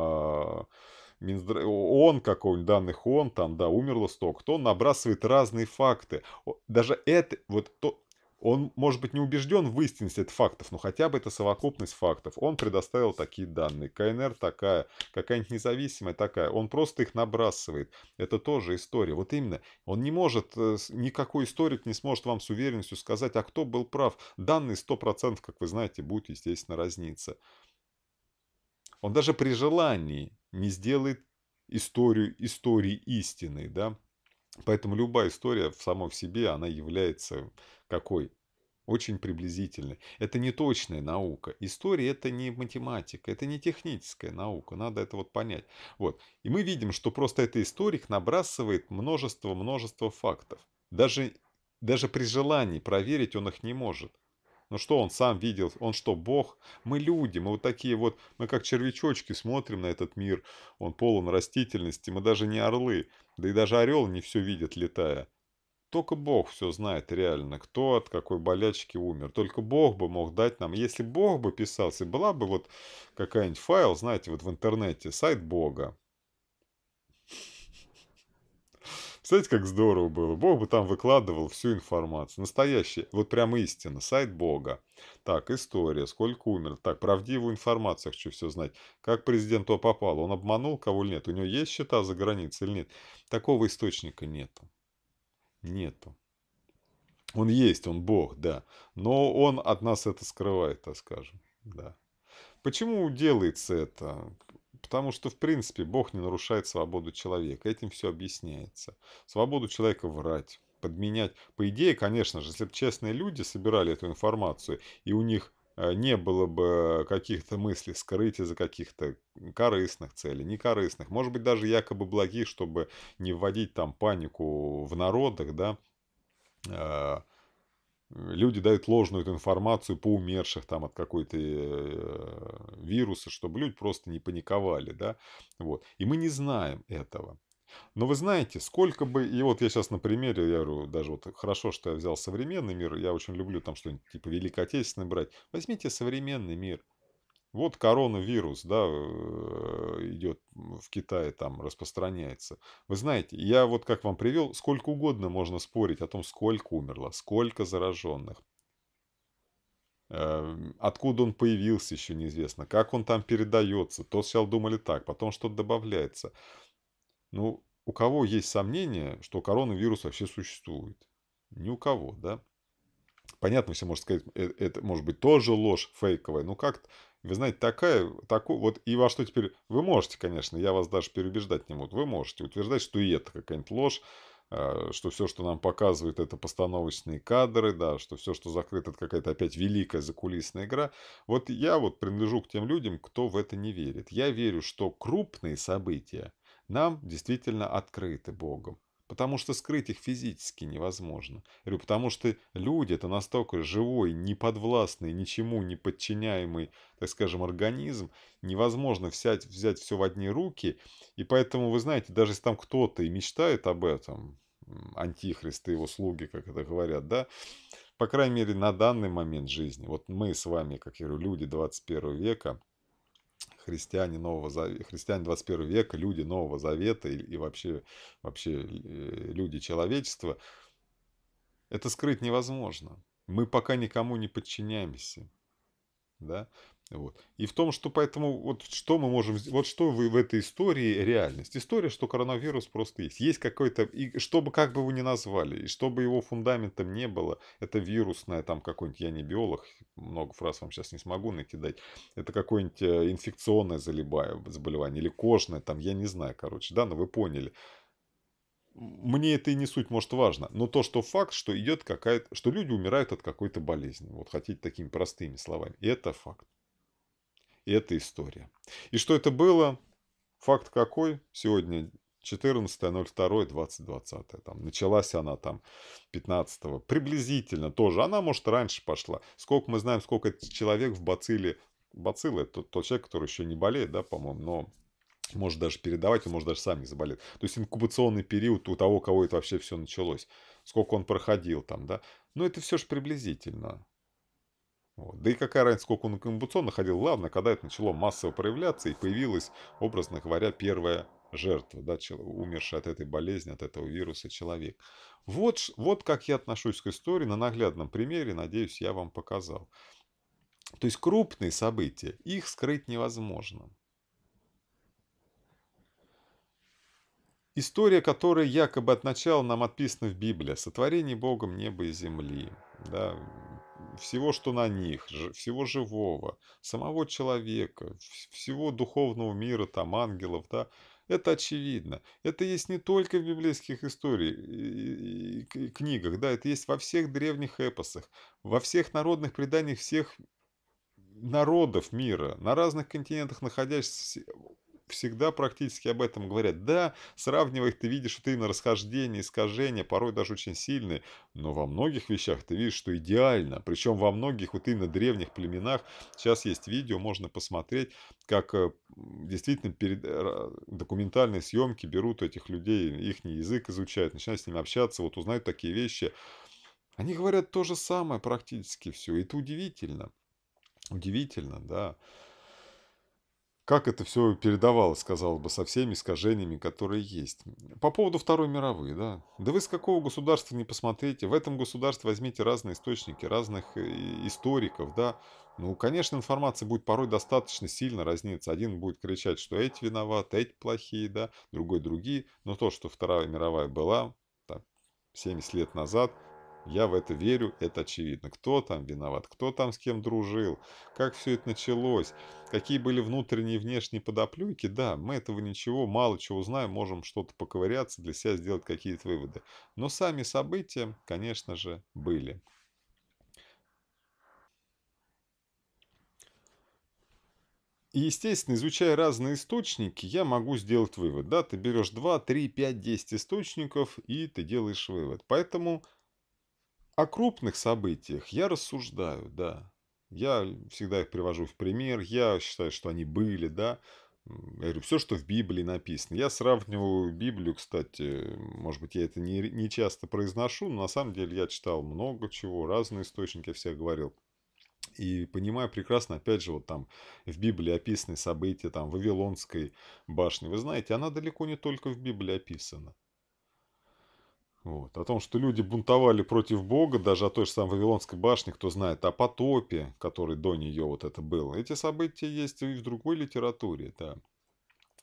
Speaker 1: а, он какой нибудь данных он там, да, умерло столько, то он набрасывает разные факты. Даже это, вот то, он, может быть, не убежден в истинности этих фактов, но хотя бы это совокупность фактов. Он предоставил такие данные. КНР такая, какая-нибудь независимая такая. Он просто их набрасывает. Это тоже история. Вот именно. Он не может, э, никакой историк не сможет вам с уверенностью сказать, а кто был прав. Данные 100%, как вы знаете, будут, естественно, разниться. Он даже при желании не сделает историю истории истины, да, Поэтому любая история в самой себе, она является какой? Очень приблизительной. Это не точная наука. История это не математика, это не техническая наука. Надо это вот понять. Вот. И мы видим, что просто этот историк набрасывает множество-множество фактов. Даже, даже при желании проверить он их не может. Но ну что он сам видел? Он что, бог? Мы люди, мы вот такие вот, мы как червячочки смотрим на этот мир. Он полон растительности, мы даже не орлы. Да и даже орел не все видит, летая. Только Бог все знает реально, кто от какой болячки умер. Только Бог бы мог дать нам, если Бог бы писался, была бы вот какая-нибудь файл, знаете, вот в интернете, сайт Бога. Представляете, как здорово было. Бог бы там выкладывал всю информацию. Настоящая, вот прям истина, сайт Бога. Так, история, сколько умер. Так, правдивую информацию хочу все знать. Как президент то попал, он обманул кого или нет. У него есть счета за границей или нет. Такого источника нету. Нету. Он есть, он Бог, да. Но он от нас это скрывает, так скажем. Да. Почему делается это? Потому что, в принципе, Бог не нарушает свободу человека. Этим все объясняется. Свободу человека врать, подменять. По идее, конечно же, если бы честные люди собирали эту информацию, и у них э, не было бы каких-то мыслей скрыть из-за каких-то корыстных целей, некорыстных, может быть, даже якобы благих, чтобы не вводить там панику в народах, да, э, люди дают ложную эту информацию по умерших там от какой-то э, вируса, чтобы люди просто не паниковали, да, вот. И мы не знаем этого. Но вы знаете, сколько бы... И вот я сейчас на примере, я говорю, даже вот хорошо, что я взял современный мир, я очень люблю там что-нибудь типа Великой Отечественной брать. Возьмите современный мир – вот коронавирус, да, э, идет в Китае, там распространяется. Вы знаете, я вот как вам привел, сколько угодно можно спорить о том, сколько умерло, сколько зараженных. Эм, откуда он появился, еще неизвестно. Как он там передается. То сначала думали так, потом что-то добавляется. Ну, у кого есть сомнения, что коронавирус вообще существует? Ни у кого, да? Понятно, все может сказать, это, это может быть тоже ложь фейковая, ну как то вы знаете, такая, такой, вот и во что теперь, вы можете, конечно, я вас даже переубеждать не буду, вы можете утверждать, что и это какая-нибудь ложь, а, что все, что нам показывают, это постановочные кадры, да, что все, что закрыто, это какая-то опять великая закулисная игра. Вот я вот принадлежу к тем людям, кто в это не верит. Я верю, что крупные события нам действительно открыты Богом потому что скрыть их физически невозможно. Или потому что люди – это настолько живой, неподвластный, ничему не подчиняемый, так скажем, организм, невозможно взять, взять все в одни руки, и поэтому, вы знаете, даже если там кто-то и мечтает об этом, антихрист и его слуги, как это говорят, да, по крайней мере, на данный момент жизни, вот мы с вами, как я говорю, люди 21 века, христиане, нового, христиане 21 века, люди Нового Завета и, и вообще, вообще э, люди человечества, это скрыть невозможно. Мы пока никому не подчиняемся. Да? Вот. И в том, что поэтому, вот что мы можем вот что вы в этой истории реальность. История, что коронавирус просто есть. Есть какой-то, и чтобы как бы вы ни назвали, и чтобы его фундаментом не было, это вирусная там какой-нибудь, я не биолог, много фраз вам сейчас не смогу накидать, это какое-нибудь э, инфекционное заболевание или кожное, там, я не знаю, короче, да, но вы поняли мне это и не суть, может, важно. Но то, что факт, что идет какая-то... что люди умирают от какой-то болезни. Вот хотите такими простыми словами. это факт эта история. И что это было? Факт какой? Сегодня 14.02.2020. Там, началась она там 15 -го. Приблизительно тоже. Она, может, раньше пошла. Сколько мы знаем, сколько человек в бацилле. Бацилла – это тот, тот человек, который еще не болеет, да, по-моему, но может даже передавать, он может даже сам не заболеть. То есть инкубационный период у того, у кого это вообще все началось. Сколько он проходил там, да. Но это все же приблизительно. Вот. Да и какая разница, сколько он комбинацион ходил, ладно, когда это начало массово проявляться и появилась, образно говоря, первая жертва, да, умерший от этой болезни, от этого вируса человек. Вот, вот как я отношусь к истории на наглядном примере, надеюсь, я вам показал. То есть крупные события, их скрыть невозможно. История, которая якобы от начала нам отписана в Библии, сотворение Богом неба и земли, да, всего, что на них, всего живого, самого человека, всего духовного мира, там, ангелов, да, это очевидно. Это есть не только в библейских историях и книгах, да, это есть во всех древних эпосах, во всех народных преданиях всех народов мира, на разных континентах находящихся всегда практически об этом говорят. Да, сравнивая их, ты видишь что ты именно расхождение, искажения, порой даже очень сильные, но во многих вещах ты видишь, что идеально. Причем во многих вот именно древних племенах сейчас есть видео, можно посмотреть, как э, действительно перед документальные съемки берут этих людей, их язык изучают, начинают с ними общаться, вот узнают такие вещи. Они говорят то же самое практически все. Это удивительно. Удивительно, да как это все передавалось, сказал бы, со всеми искажениями, которые есть. По поводу Второй мировой, да. Да вы с какого государства не посмотрите, в этом государстве возьмите разные источники, разных э, историков, да. Ну, конечно, информация будет порой достаточно сильно разниться. Один будет кричать, что эти виноваты, эти плохие, да, другой другие. Но то, что Вторая мировая была, там, 70 лет назад – я в это верю, это очевидно. Кто там виноват, кто там с кем дружил, как все это началось, какие были внутренние и внешние подоплюки. Да, мы этого ничего, мало чего узнаем, можем что-то поковыряться, для себя сделать какие-то выводы. Но сами события, конечно же, были. И, естественно, изучая разные источники, я могу сделать вывод. Да, ты берешь 2, 3, 5, 10 источников, и ты делаешь вывод. Поэтому о крупных событиях я рассуждаю, да. Я всегда их привожу в пример, я считаю, что они были, да. Я говорю, все, что в Библии написано. Я сравниваю Библию, кстати, может быть, я это не, не часто произношу, но на самом деле я читал много чего, разные источники, я всех говорил. И понимаю прекрасно, опять же, вот там в Библии описаны события, там, Вавилонской башни. Вы знаете, она далеко не только в Библии описана. Вот. О том, что люди бунтовали против Бога, даже о той же самой Вавилонской башне, кто знает, о потопе, который до нее вот это было. Эти события есть и в другой литературе, да.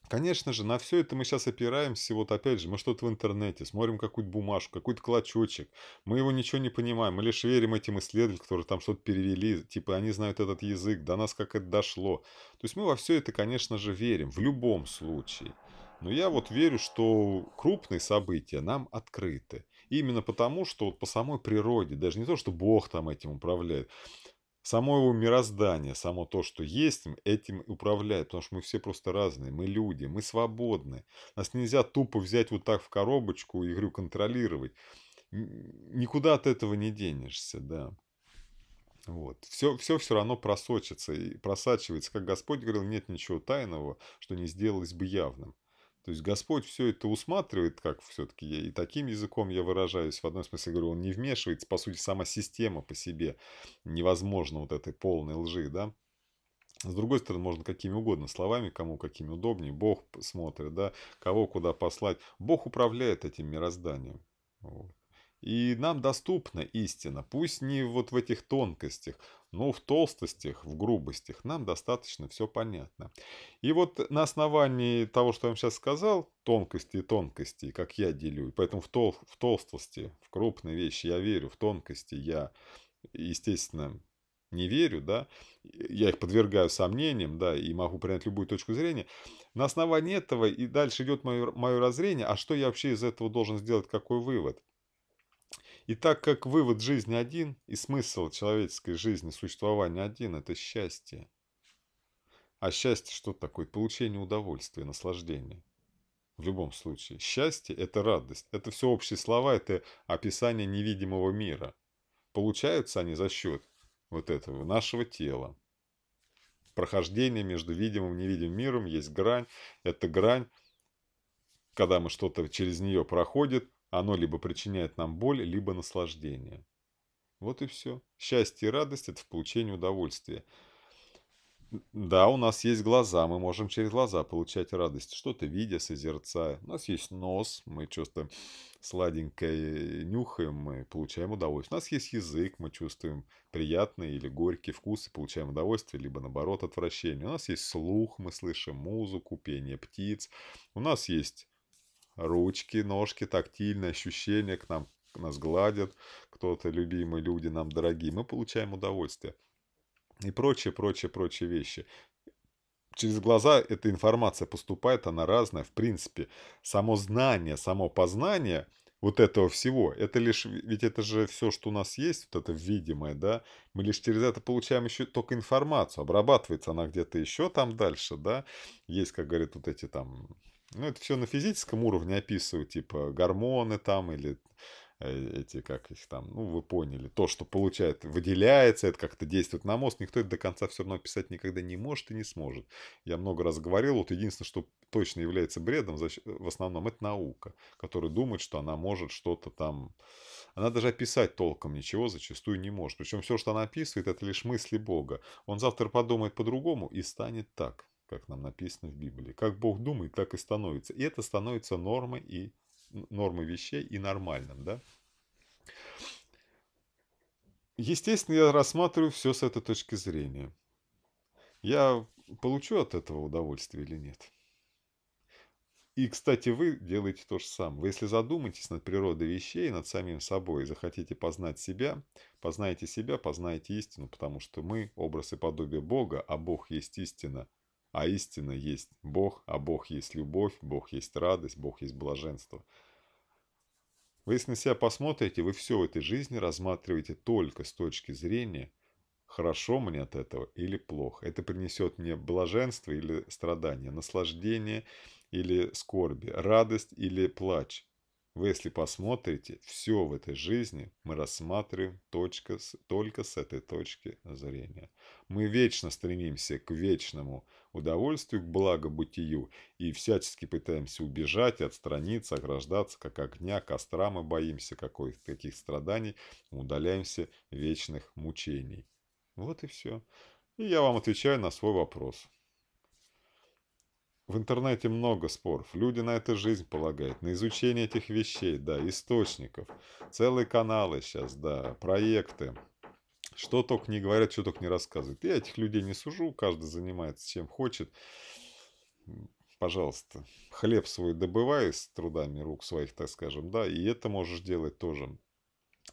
Speaker 1: Конечно же, на все это мы сейчас опираемся, вот опять же, мы что-то в интернете, смотрим какую-то бумажку, какой-то клочочек, мы его ничего не понимаем, мы лишь верим этим исследователям, которые там что-то перевели, типа они знают этот язык, до нас как это дошло. То есть мы во все это, конечно же, верим, в любом случае. Но я вот верю, что крупные события нам открыты. Именно потому, что вот по самой природе, даже не то, что Бог там этим управляет, само его мироздание, само то, что есть, этим управляет. Потому что мы все просто разные, мы люди, мы свободны. Нас нельзя тупо взять вот так в коробочку и, говорю, контролировать. Никуда от этого не денешься, да. Вот. Все, все все равно просочится и просачивается. Как Господь говорил, нет ничего тайного, что не сделалось бы явным. То есть Господь все это усматривает, как все-таки и таким языком я выражаюсь. В одном смысле говорю, он не вмешивается, по сути, сама система по себе. Невозможно вот этой полной лжи, да. С другой стороны, можно какими угодно словами, кому какими удобнее. Бог смотрит, да, кого куда послать. Бог управляет этим мирозданием. Вот. И нам доступна истина, пусть не вот в этих тонкостях, но в толстостях, в грубостях, нам достаточно все понятно. И вот на основании того, что я вам сейчас сказал, тонкости и тонкости, как я делю, поэтому в, тол в толстости, в крупные вещи я верю, в тонкости я, естественно, не верю, да, я их подвергаю сомнениям, да, и могу принять любую точку зрения. На основании этого и дальше идет мое, мое разрение, а что я вообще из этого должен сделать, какой вывод? И так как вывод жизни один и смысл человеческой жизни, существования один – это счастье. А счастье что такое? Получение удовольствия, наслаждения. В любом случае. Счастье – это радость. Это все общие слова, это описание невидимого мира. Получаются они за счет вот этого, нашего тела. Прохождение между видимым и невидимым миром есть грань. Это грань, когда мы что-то через нее проходит, оно либо причиняет нам боль, либо наслаждение. Вот и все. Счастье и радость – это в получении удовольствия. Да, у нас есть глаза, мы можем через глаза получать радость, что-то видя, созерцая. У нас есть нос, мы что-то сладенькое э, нюхаем, мы получаем удовольствие. У нас есть язык, мы чувствуем приятный или горький вкус и получаем удовольствие, либо наоборот отвращение. У нас есть слух, мы слышим музыку, пение птиц. У нас есть ручки, ножки, тактильные ощущения к нам нас гладят, кто-то любимые люди нам дорогие, мы получаем удовольствие. И прочее, прочее, прочие вещи. Через глаза эта информация поступает, она разная. В принципе, само знание, само познание вот этого всего, это лишь, ведь это же все, что у нас есть, вот это видимое, да, мы лишь через это получаем еще только информацию, обрабатывается она где-то еще там дальше, да, есть, как говорят, вот эти там ну, это все на физическом уровне описывают, типа гормоны там или э, эти, как их там, ну, вы поняли, то, что получает, выделяется, это как-то действует на мозг, никто это до конца все равно писать никогда не может и не сможет. Я много раз говорил, вот единственное, что точно является бредом, в основном, это наука, которая думает, что она может что-то там... Она даже описать толком ничего зачастую не может. Причем все, что она описывает, это лишь мысли Бога. Он завтра подумает по-другому и станет так как нам написано в Библии. Как Бог думает, так и становится. И это становится нормой, и, нормой вещей и нормальным. Да? Естественно, я рассматриваю все с этой точки зрения. Я получу от этого удовольствие или нет? И, кстати, вы делаете то же самое. Вы, если задумаетесь над природой вещей, над самим собой, захотите познать себя, познаете себя, познаете истину, потому что мы – образ и подобие Бога, а Бог есть истина а истина есть Бог, а Бог есть любовь, Бог есть радость, Бог есть блаженство. Вы если на себя посмотрите, вы все в этой жизни рассматриваете только с точки зрения «хорошо мне от этого» или «плохо». Это принесет мне блаженство или страдание, наслаждение или скорби, радость или плач, вы если посмотрите, все в этой жизни мы рассматриваем точка с, только с этой точки зрения. Мы вечно стремимся к вечному удовольствию, к благобытию, и всячески пытаемся убежать, отстраниться, ограждаться, как огня, костра мы боимся каких-то каких страданий, удаляемся вечных мучений. Вот и все. И я вам отвечаю на свой вопрос. В интернете много споров. Люди на это жизнь полагают, на изучение этих вещей, да, источников. Целые каналы сейчас, да, проекты. Что только не говорят, что только не рассказывают. Я этих людей не сужу, каждый занимается чем хочет. Пожалуйста, хлеб свой добывай с трудами рук своих, так скажем, да, и это можешь делать тоже.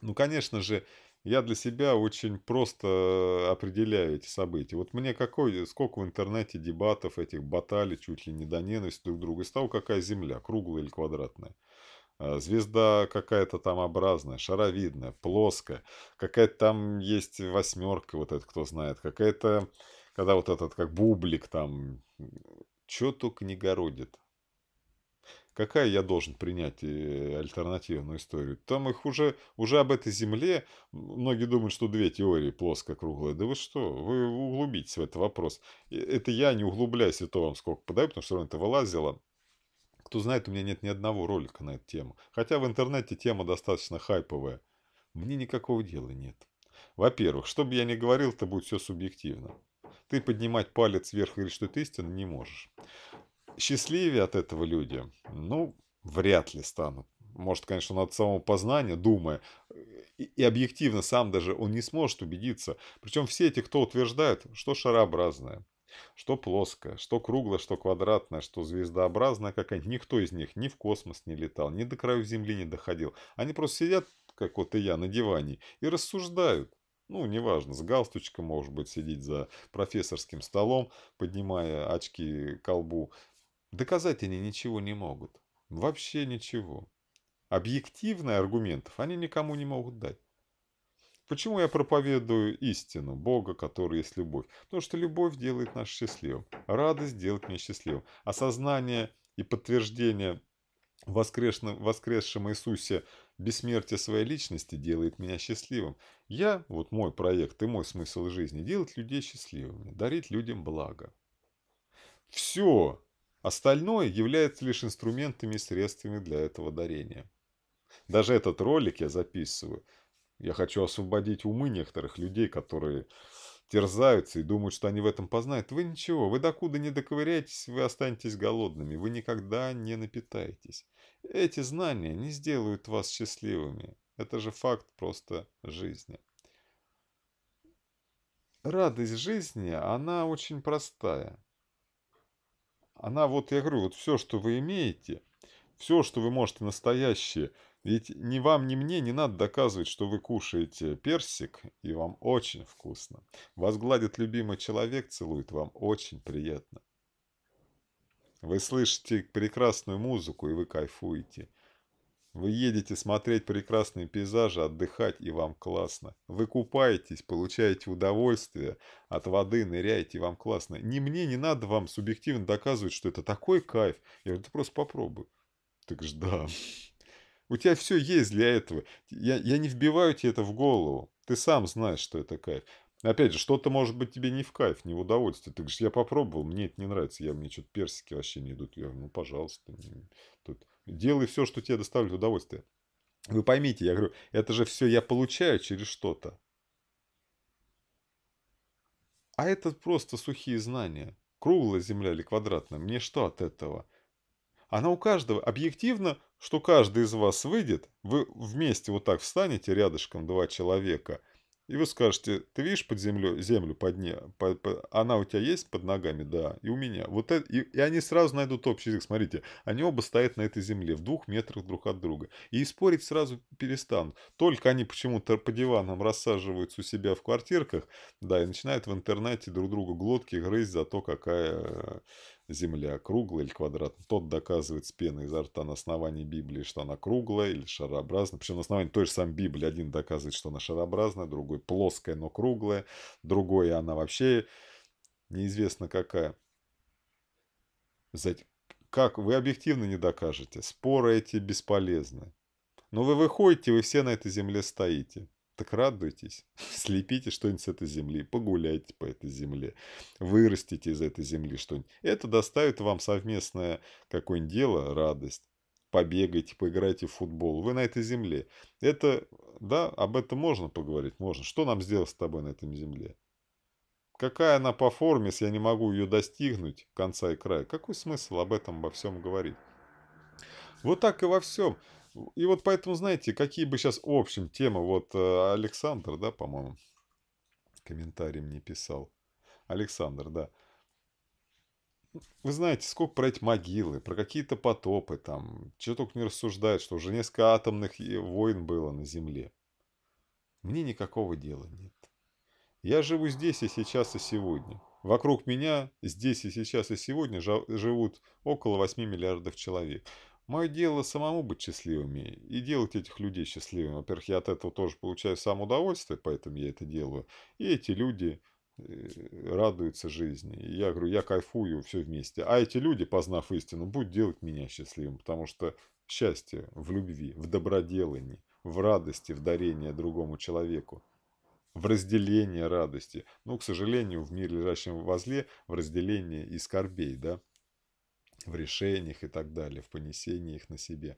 Speaker 1: Ну, конечно же, я для себя очень просто определяю эти события. Вот мне какой, сколько в интернете дебатов этих баталий, чуть ли не до ненависти друг к другу, из того, какая Земля, круглая или квадратная. А, звезда какая-то там образная, шаровидная, плоская. Какая-то там есть восьмерка, вот это кто знает. Какая-то, когда вот этот как бублик там, что только не городит. Какая я должен принять э, альтернативную историю? Там их уже, уже об этой Земле, многие думают, что две теории, плоско, круглая. Да вы что, вы углубитесь в этот вопрос. Это я не углубляюсь, это вам сколько подаю, потому что это вылазило. Кто знает, у меня нет ни одного ролика на эту тему. Хотя в интернете тема достаточно хайповая. Мне никакого дела нет. Во-первых, что бы я ни говорил, это будет все субъективно. Ты поднимать палец вверх и говорить, что ты истина, не можешь счастливее от этого люди? Ну, вряд ли станут. Может, конечно, над от самого познания, думая, и, и объективно сам даже он не сможет убедиться. Причем все эти, кто утверждает, что шарообразное, что плоское, что круглое, что квадратное, что звездообразное как нибудь никто из них ни в космос не летал, ни до краю Земли не доходил. Они просто сидят, как вот и я, на диване и рассуждают. Ну, неважно, с галстучком, может быть, сидеть за профессорским столом, поднимая очки колбу Доказать они ничего не могут. Вообще ничего. Объективно аргументов они никому не могут дать. Почему я проповедую истину, Бога, который есть любовь? Потому что любовь делает нас счастливым, радость делает меня счастливым. Осознание и подтверждение воскрешном, воскресшем Иисусе бессмертия своей личности делает меня счастливым. Я, вот мой проект и мой смысл жизни, делать людей счастливыми, дарить людям благо. Все, Остальное является лишь инструментами и средствами для этого дарения. Даже этот ролик я записываю. Я хочу освободить умы некоторых людей, которые терзаются и думают, что они в этом познают. Вы ничего, вы докуда не доковыряетесь, вы останетесь голодными, вы никогда не напитаетесь. Эти знания не сделают вас счастливыми. Это же факт просто жизни. Радость жизни, она очень простая она вот, я говорю, вот все, что вы имеете, все, что вы можете настоящее, ведь ни вам, ни мне не надо доказывать, что вы кушаете персик, и вам очень вкусно. Вас гладит любимый человек, целует, вам очень приятно. Вы слышите прекрасную музыку, и вы кайфуете. Вы едете смотреть прекрасные пейзажи, отдыхать, и вам классно. Вы купаетесь, получаете удовольствие от воды, ныряете, и вам классно. Не мне не надо вам субъективно доказывать, что это такой кайф. Я говорю, ты просто попробуй. Так же да. У тебя все есть для этого. Я, я не вбиваю тебе это в голову. Ты сам знаешь, что это кайф. Опять же, что-то может быть тебе не в кайф, не в удовольствие. Ты говоришь, я попробовал, мне это не нравится, я, мне что-то персики вообще не идут. Я говорю, ну, пожалуйста, тут Делай все, что тебе доставляет удовольствие. Вы поймите, я говорю, это же все я получаю через что-то. А это просто сухие знания. Круглая земля или квадратная, мне что от этого? Она у каждого. Объективно, что каждый из вас выйдет, вы вместе вот так встанете рядышком два человека – и вы скажете, ты видишь под землей, землю под ней, под, под, она у тебя есть под ногами, да, и у меня. Вот это, и, и они сразу найдут общий язык. Смотрите, они оба стоят на этой земле в двух метрах друг от друга. И спорить сразу перестанут. Только они почему-то по диванам рассаживаются у себя в квартирках, да, и начинают в интернете друг друга глотки грызть за то, какая земля круглая или квадратная. Тот доказывает с пены изо рта на основании Библии, что она круглая или шарообразная. Причем на основании той же самой Библии один доказывает, что она шарообразная, другой плоская, но круглая, другой она вообще неизвестно какая. Как вы объективно не докажете, споры эти бесполезны. Но вы выходите, вы все на этой земле стоите. Так радуйтесь, [LAUGHS] слепите что-нибудь с этой земли, погуляйте по этой земле, вырастите из этой земли что-нибудь. Это доставит вам совместное какое-нибудь дело, радость. Побегайте, поиграйте в футбол. Вы на этой земле. Это, да, об этом можно поговорить, можно. Что нам сделать с тобой на этой земле? Какая она по форме, если я не могу ее достигнуть конца и края? Какой смысл об этом обо всем говорить? Вот так и во всем. И вот поэтому, знаете, какие бы сейчас, в общем, темы, вот э, Александр, да, по-моему, комментарий мне писал. Александр, да. Вы знаете, сколько про эти могилы, про какие-то потопы там, что только не рассуждает, что уже несколько атомных э, войн было на Земле. Мне никакого дела нет. Я живу здесь и сейчас и сегодня. Вокруг меня здесь и сейчас и сегодня живут около 8 миллиардов человек. Мое дело самому быть счастливыми и делать этих людей счастливыми. Во-первых, я от этого тоже получаю сам удовольствие, поэтому я это делаю. И эти люди э, радуются жизни. И я говорю, я кайфую все вместе. А эти люди, познав истину, будут делать меня счастливым, потому что счастье в любви, в доброделании, в радости, в дарении другому человеку, в разделении радости. Ну, к сожалению, в мире лежащем возле в разделении и скорбей, да в решениях и так далее, в понесении их на себе.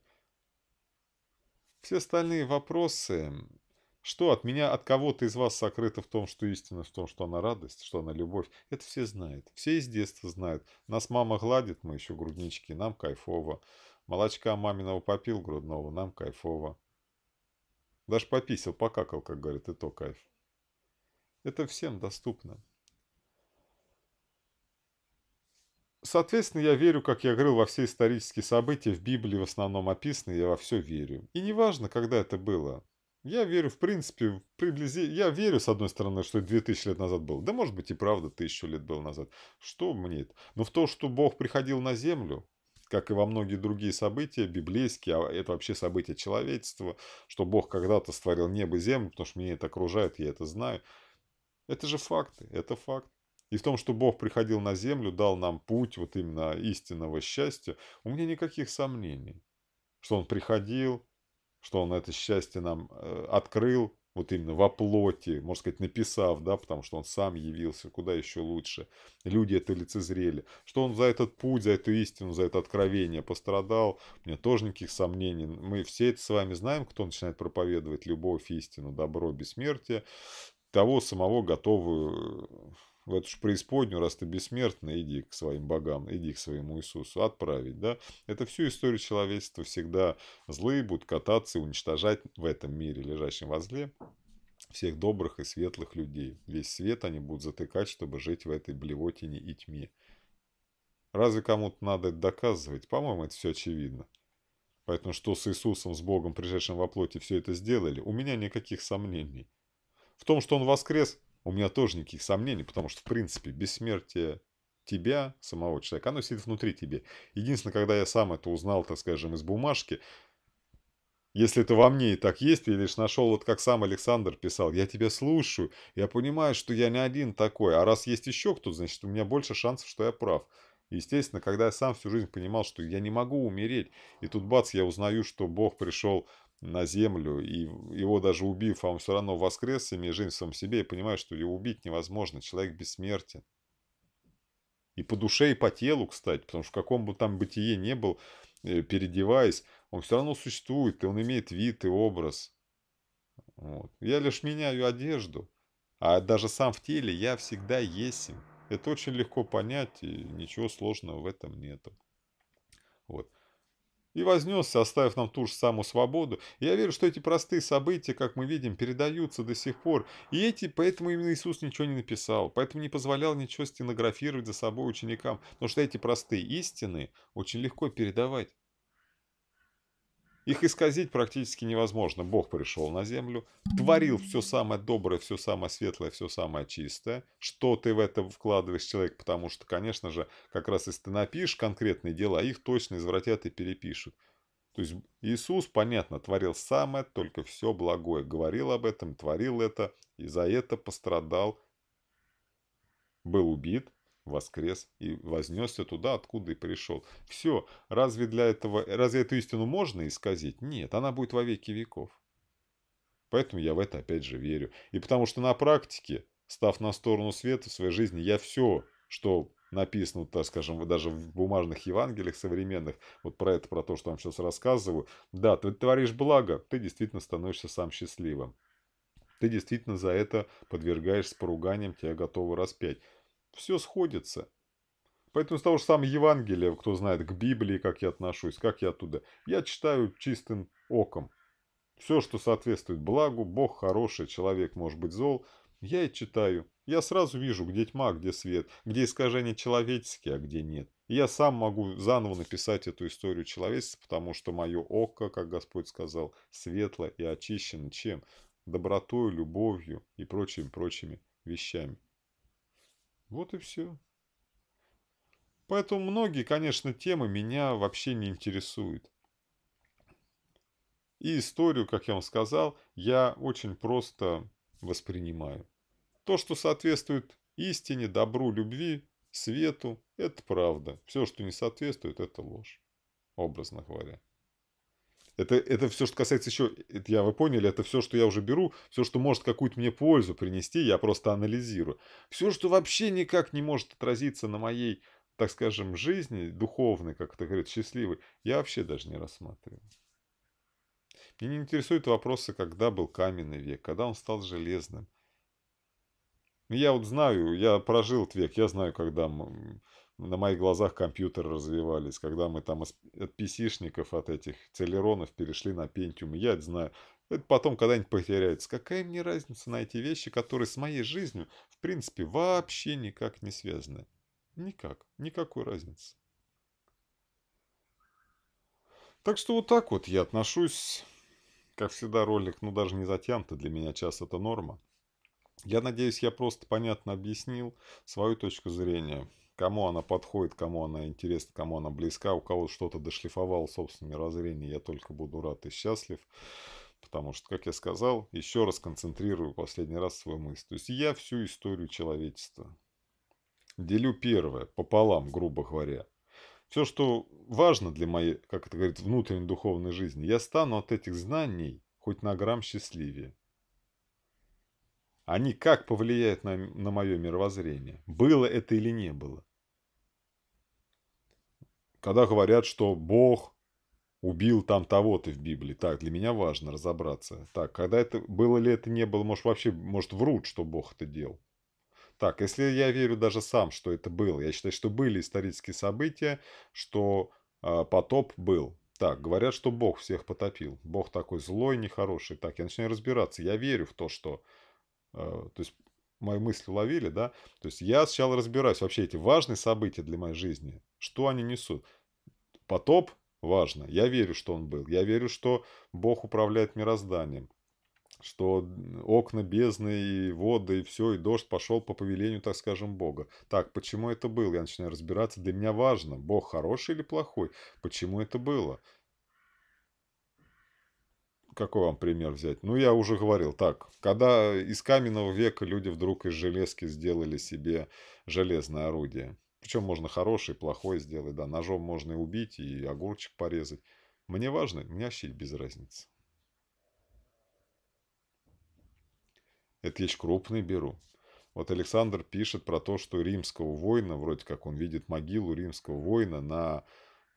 Speaker 1: Все остальные вопросы, что от меня, от кого-то из вас сокрыто в том, что истина, в том, что она радость, что она любовь, это все знают. Все из детства знают. Нас мама гладит, мы еще груднички, нам кайфово. Молочка маминого попил грудного, нам кайфово. Даже пописил, покакал, как говорят, и то кайф. Это всем доступно. Соответственно, я верю, как я говорил, во все исторические события в Библии в основном описаны, я во все верю. И неважно, когда это было. Я верю, в принципе, приблизи. Я верю, с одной стороны, что это 2000 лет назад было. Да, может быть, и правда, 1000 лет было назад. Что мне это? Но в то, что Бог приходил на землю, как и во многие другие события, библейские, а это вообще события человечества, что Бог когда-то створил небо и землю, потому что меня это окружает, я это знаю. Это же факты, это факт и в том, что Бог приходил на землю, дал нам путь вот именно истинного счастья, у меня никаких сомнений, что Он приходил, что Он это счастье нам э, открыл, вот именно во плоти, можно сказать, написав, да, потому что он сам явился, куда еще лучше. Люди это лицезрели. Что он за этот путь, за эту истину, за это откровение пострадал, у меня тоже никаких сомнений. Мы все это с вами знаем, кто начинает проповедовать любовь, истину, добро, бессмертие. Того самого готовы в эту же преисподнюю, раз ты бессмертный, иди к своим богам, иди к своему Иисусу, отправить, да? Это всю историю человечества всегда злые будут кататься и уничтожать в этом мире, лежащем возле, всех добрых и светлых людей. Весь свет они будут затыкать, чтобы жить в этой блевотине и тьме. Разве кому-то надо это доказывать? По-моему, это все очевидно. Поэтому что с Иисусом, с Богом, пришедшим во плоти, все это сделали, у меня никаких сомнений. В том, что Он воскрес, у меня тоже никаких сомнений, потому что, в принципе, бессмертие тебя, самого человека, оно сидит внутри тебя. Единственное, когда я сам это узнал, так скажем, из бумажки, если это во мне и так есть, я лишь нашел, вот как сам Александр писал, я тебя слушаю, я понимаю, что я не один такой, а раз есть еще кто, значит, у меня больше шансов, что я прав. И, естественно, когда я сам всю жизнь понимал, что я не могу умереть, и тут бац, я узнаю, что Бог пришел на землю, и его даже убив, а он все равно воскрес, имея жизнь в самом себе, и понимает, что его убить невозможно, человек бессмертен. И по душе, и по телу, кстати, потому что в каком бы там бытие не был, э, передеваясь, он все равно существует, и он имеет вид и образ. Вот. Я лишь меняю одежду, а даже сам в теле я всегда есть Это очень легко понять, и ничего сложного в этом нету. Вот и вознесся, оставив нам ту же самую свободу. Я верю, что эти простые события, как мы видим, передаются до сих пор. И эти, поэтому именно Иисус ничего не написал, поэтому не позволял ничего стенографировать за собой ученикам, потому что эти простые истины очень легко передавать. Их исказить практически невозможно. Бог пришел на землю, творил все самое доброе, все самое светлое, все самое чистое. Что ты в это вкладываешь, человек? Потому что, конечно же, как раз если ты напишешь конкретные дела, их точно извратят и перепишут. То есть Иисус, понятно, творил самое, только все благое. Говорил об этом, творил это, и за это пострадал, был убит, воскрес и вознесся туда, откуда и пришел. Все, разве для этого, разве эту истину можно исказить? Нет, она будет во веки веков. Поэтому я в это опять же верю. И потому что на практике, став на сторону света в своей жизни, я все, что написано, так скажем, даже в бумажных Евангелиях современных, вот про это, про то, что я вам сейчас рассказываю, да, ты творишь благо, ты действительно становишься сам счастливым. Ты действительно за это подвергаешься поруганиям, тебя готовы распять все сходится. Поэтому с того же самого Евангелия, кто знает, к Библии, как я отношусь, как я оттуда, я читаю чистым оком. Все, что соответствует благу, Бог хороший, человек может быть зол, я и читаю. Я сразу вижу, где тьма, где свет, где искажения человеческие, а где нет. я сам могу заново написать эту историю человечества, потому что мое око, как Господь сказал, светло и очищено чем? Добротой, любовью и прочими-прочими вещами. Вот и все. Поэтому многие, конечно, темы меня вообще не интересуют. И историю, как я вам сказал, я очень просто воспринимаю. То, что соответствует истине, добру, любви, свету, это правда. Все, что не соответствует, это ложь, образно говоря. Это, это все, что касается еще, это я, вы поняли, это все, что я уже беру, все, что может какую-то мне пользу принести, я просто анализирую. Все, что вообще никак не может отразиться на моей, так скажем, жизни духовной, как это говорят, счастливой, я вообще даже не рассматриваю. Меня не интересуют вопросы, когда был каменный век, когда он стал железным. Я вот знаю, я прожил этот век, я знаю, когда мы на моих глазах компьютеры развивались, когда мы там от PC-шников, от этих целеронов перешли на Pentium, я это знаю. Это потом когда-нибудь потеряется. Какая мне разница на эти вещи, которые с моей жизнью, в принципе, вообще никак не связаны? Никак. Никакой разницы. Так что вот так вот я отношусь. Как всегда, ролик, ну, даже не затянутый для меня час, это норма. Я надеюсь, я просто понятно объяснил свою точку зрения кому она подходит, кому она интересна, кому она близка, у кого что-то дошлифовал собственное мирозрение, я только буду рад и счастлив. Потому что, как я сказал, еще раз концентрирую последний раз свою мысль. То есть я всю историю человечества делю первое пополам, грубо говоря. Все, что важно для моей, как это говорит, внутренней духовной жизни, я стану от этих знаний хоть на грамм счастливее. Они как повлияют на, на мое мировоззрение? Было это или не было? Когда говорят, что Бог убил там того-то в Библии, так, для меня важно разобраться. Так, когда это было ли это не было, может вообще, может врут, что Бог это делал. Так, если я верю даже сам, что это было, я считаю, что были исторические события, что э, потоп был. Так, говорят, что Бог всех потопил. Бог такой злой, нехороший. Так, я начинаю разбираться. Я верю в то, что а, то есть мою мысль ловили, да? То есть я сначала разбираюсь вообще эти важные события для моей жизни, что они несут. Потоп важно. Я верю, что он был. Я верю, что Бог управляет мирозданием что окна бездны и воды, и все, и дождь пошел по повелению, так скажем, Бога. Так, почему это было? Я начинаю разбираться. Для меня важно, Бог хороший или плохой? Почему это было? какой вам пример взять? Ну, я уже говорил, так, когда из каменного века люди вдруг из железки сделали себе железное орудие. Причем можно хороший, плохой сделать, да, ножом можно и убить, и огурчик порезать. Мне важно, мне вообще без разницы. Это я крупный беру. Вот Александр пишет про то, что римского воина, вроде как он видит могилу римского воина на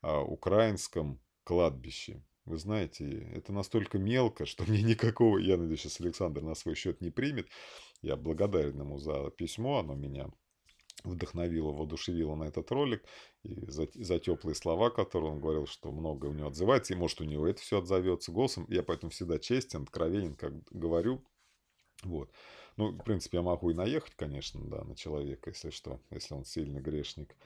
Speaker 1: а, украинском кладбище. Вы знаете, это настолько мелко, что [LAUGHS] мне никакого... Я надеюсь, сейчас Александр на свой счет не примет. Я благодарен ему за письмо, оно меня вдохновило, воодушевило на этот ролик. И за, за теплые слова, которые он говорил, что много у него отзывается. И может у него это все отзовется голосом. Я поэтому всегда честен, откровенен, как говорю. Вот. Ну, в принципе, я могу и наехать, конечно, да, на человека, если что, если он сильный грешник.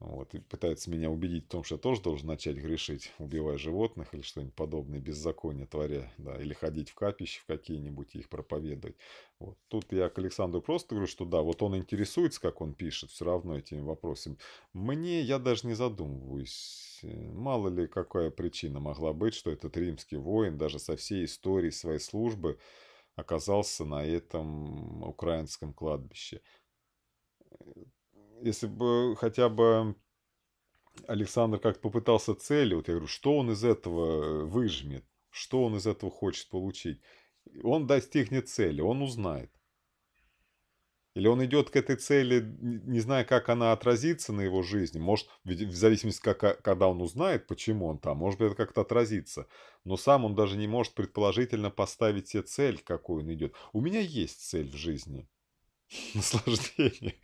Speaker 1: Вот, и пытается меня убедить в том, что я тоже должен начать грешить, убивая животных или что-нибудь подобное, беззаконие творя, да, или ходить в капище в какие-нибудь и их проповедовать. Вот. Тут я к Александру просто говорю, что да, вот он интересуется, как он пишет, все равно этими вопросами. Мне, я даже не задумываюсь, э, мало ли какая причина могла быть, что этот римский воин даже со всей историей своей службы оказался на этом украинском кладбище э, если бы хотя бы Александр как-то попытался цели, вот я говорю, что он из этого выжмет, что он из этого хочет получить. Он достигнет цели, он узнает. Или он идет к этой цели, не зная, как она отразится на его жизни. Может, в зависимости, как, когда он узнает, почему он там, может быть, это как-то отразится. Но сам он даже не может предположительно поставить себе цель, какую он идет. У меня есть цель в жизни. [LAUGHS] наслаждение,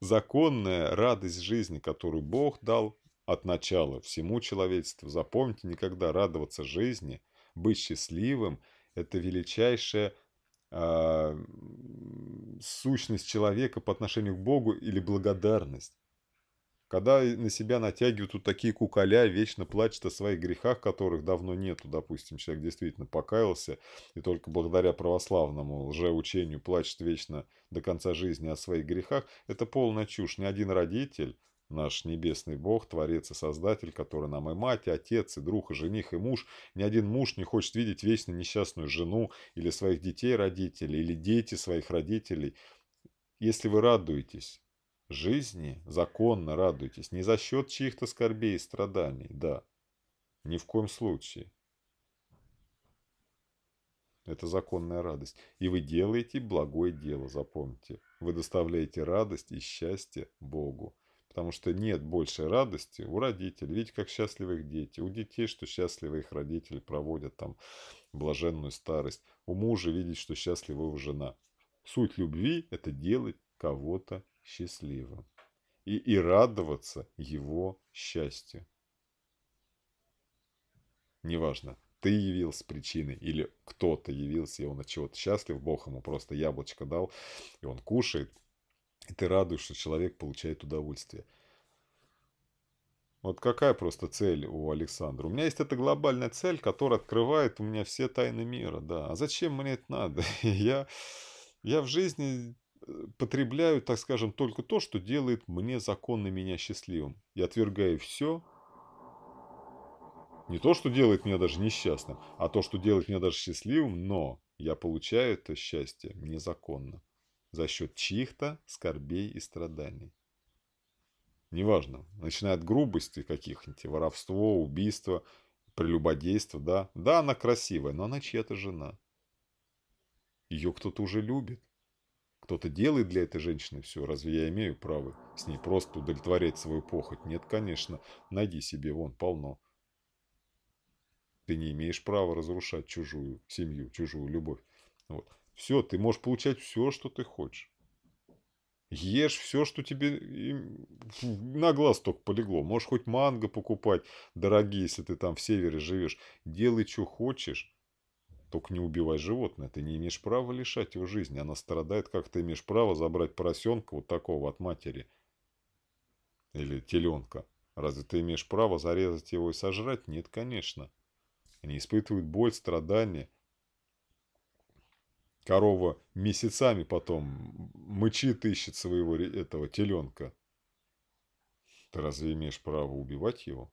Speaker 1: законная радость жизни, которую Бог дал от начала всему человечеству. Запомните никогда, радоваться жизни, быть счастливым – это величайшая э, сущность человека по отношению к Богу или благодарность когда на себя натягивают вот такие куколя, вечно плачут о своих грехах, которых давно нету, допустим, человек действительно покаялся, и только благодаря православному лжеучению плачет вечно до конца жизни о своих грехах, это полная чушь. Ни один родитель, наш небесный Бог, Творец и Создатель, который нам и мать, и отец, и друг, и жених, и муж, ни один муж не хочет видеть вечно несчастную жену или своих детей родителей, или дети своих родителей. Если вы радуетесь Жизни законно радуйтесь, не за счет чьих-то скорбей и страданий, да. Ни в коем случае. Это законная радость. И вы делаете благое дело, запомните. Вы доставляете радость и счастье Богу. Потому что нет большей радости у родителей. Видите, как счастливы их дети. У детей, что счастливы их родители проводят там блаженную старость. У мужа видеть, что счастлива его жена. Суть любви – это делать кого-то счастливым и, и радоваться его счастью. Неважно, ты явился причиной или кто-то явился, и он от чего-то счастлив, Бог ему просто яблочко дал, и он кушает, и ты радуешь, что человек получает удовольствие. Вот какая просто цель у Александра? У меня есть эта глобальная цель, которая открывает у меня все тайны мира, да. А зачем мне это надо? [LAUGHS] Я, я в жизни потребляю, так скажем, только то, что делает мне законно меня счастливым. Я отвергаю все, не то, что делает меня даже несчастным, а то, что делает меня даже счастливым, но я получаю это счастье незаконно за счет чьих-то скорбей и страданий. Неважно, начиная от грубости каких-нибудь, воровство, убийство, прелюбодейство, да. Да, она красивая, но она чья-то жена. Ее кто-то уже любит кто-то делает для этой женщины все, разве я имею право с ней просто удовлетворять свою похоть? Нет, конечно, найди себе, вон, полно. Ты не имеешь права разрушать чужую семью, чужую любовь. Вот. Все, ты можешь получать все, что ты хочешь. Ешь все, что тебе на глаз только полегло. Можешь хоть манго покупать, дорогие, если ты там в севере живешь. Делай, что хочешь, только не убивай животное, ты не имеешь права лишать его жизни. Она страдает, как ты имеешь право забрать поросенка вот такого от матери. Или теленка. Разве ты имеешь право зарезать его и сожрать? Нет, конечно. Они испытывают боль, страдания. Корова месяцами потом мычит, ищет своего этого теленка. Ты разве имеешь право убивать его?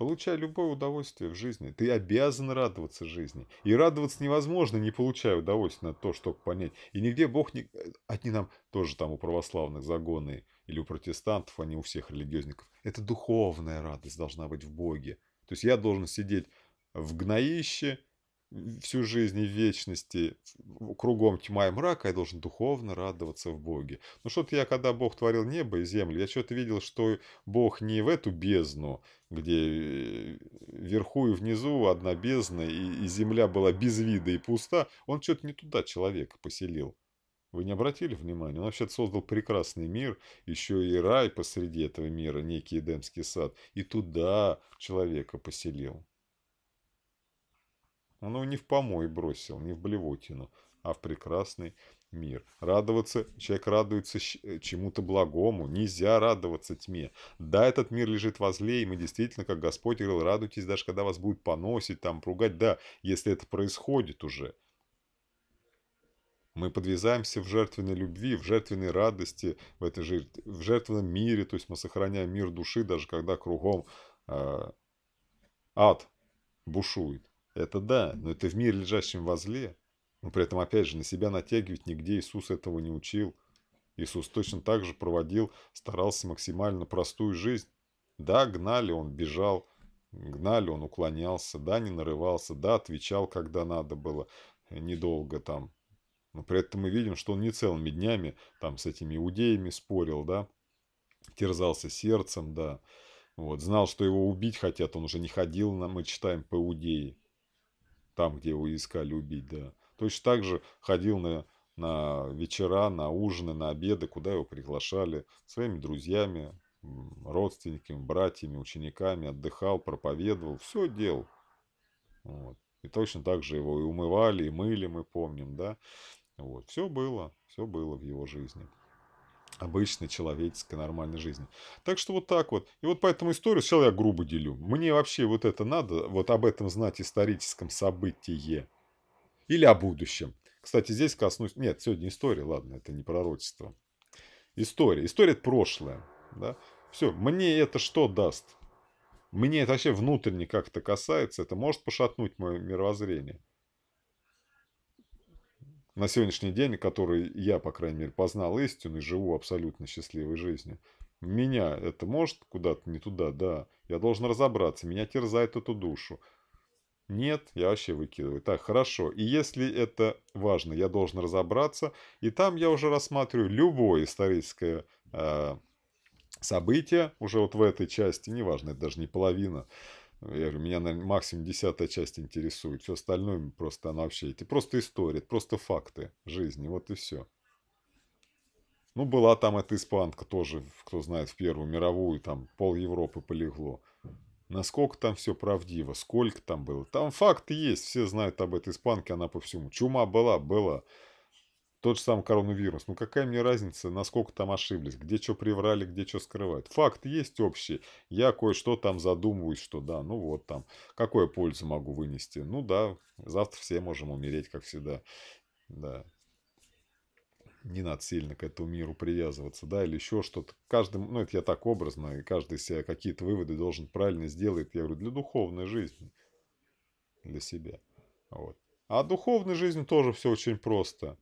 Speaker 1: Получай любое удовольствие в жизни. Ты обязан радоваться жизни. И радоваться невозможно, не получая удовольствия на то, чтобы понять. И нигде Бог не... Одни нам тоже там у православных загоны или у протестантов, а не у всех религиозников. Это духовная радость должна быть в Боге. То есть я должен сидеть в гноище, всю жизнь и в вечности кругом тьма и мрак, а я должен духовно радоваться в Боге. Ну что-то я, когда Бог творил небо и землю, я что-то видел, что Бог не в эту бездну, где э, вверху и внизу одна бездна, и, и земля была без вида и пуста, он что-то не туда человека поселил. Вы не обратили внимания? Он вообще создал прекрасный мир, еще и рай посреди этого мира, некий Эдемский сад, и туда человека поселил. Он ну, его не в помой бросил, не в блевотину, а в прекрасный мир. Радоваться, человек радуется э, чему-то благому, нельзя радоваться тьме. Да, этот мир лежит возле, и мы действительно, как Господь говорил, радуйтесь, даже когда вас будет поносить, там, пругать, да, если это происходит уже. Мы подвязаемся в жертвенной любви, в жертвенной радости, в, этой жертв... в жертвенном мире, то есть мы сохраняем мир души, даже когда кругом э, ад бушует. Это да, но это в мире лежащем возле. Но при этом, опять же, на себя натягивать нигде Иисус этого не учил. Иисус точно так же проводил, старался максимально простую жизнь. Да, гнали, он бежал. Гнали, он уклонялся. Да, не нарывался. Да, отвечал, когда надо было. Э, недолго там. Но при этом мы видим, что он не целыми днями там с этими иудеями спорил, да. Терзался сердцем, да. Вот, знал, что его убить хотят, он уже не ходил, на, мы читаем по иудеи там, где его искали убить, да. Точно так же ходил на, на вечера, на ужины, на обеды, куда его приглашали, своими друзьями, родственниками, братьями, учениками, отдыхал, проповедовал, все делал. Вот. И точно так же его и умывали, и мыли, мы помним, да. Вот. Все было, все было в его жизни обычной человеческой нормальной жизни. Так что вот так вот. И вот поэтому историю сначала я грубо делю. Мне вообще вот это надо, вот об этом знать историческом событии. Или о будущем. Кстати, здесь коснусь... Нет, сегодня история, ладно, это не пророчество. История. История – это прошлое. Да? Все, мне это что даст? Мне это вообще внутренне как-то касается, это может пошатнуть мое мировоззрение на сегодняшний день, который я, по крайней мере, познал истину и живу абсолютно счастливой жизнью, меня это может куда-то не туда, да. Я должен разобраться, меня терзает эту душу. Нет, я вообще выкидываю. Так, хорошо. И если это важно, я должен разобраться. И там я уже рассматриваю любое историческое э, событие, уже вот в этой части, неважно, это даже не половина, я говорю, меня, наверное, максимум десятая часть интересует. Все остальное просто она вообще... эти просто история, просто факты жизни. Вот и все. Ну, была там эта испанка тоже, кто знает, в Первую мировую, там пол Европы полегло. Насколько там все правдиво, сколько там было. Там факты есть, все знают об этой испанке, она по всему. Чума была, была. Тот же самый коронавирус. Ну какая мне разница, насколько там ошиблись, где что приврали, где что скрывают. Факт есть общий. Я кое-что там задумываюсь, что да, ну вот там, какую пользу могу вынести. Ну да, завтра все можем умереть, как всегда. Да. Не надо сильно к этому миру привязываться, да, или еще что-то. Каждый, ну это я так образно, и каждый себе какие-то выводы должен правильно сделать. Я говорю, для духовной жизни, для себя. Вот. А духовной жизнью тоже все очень просто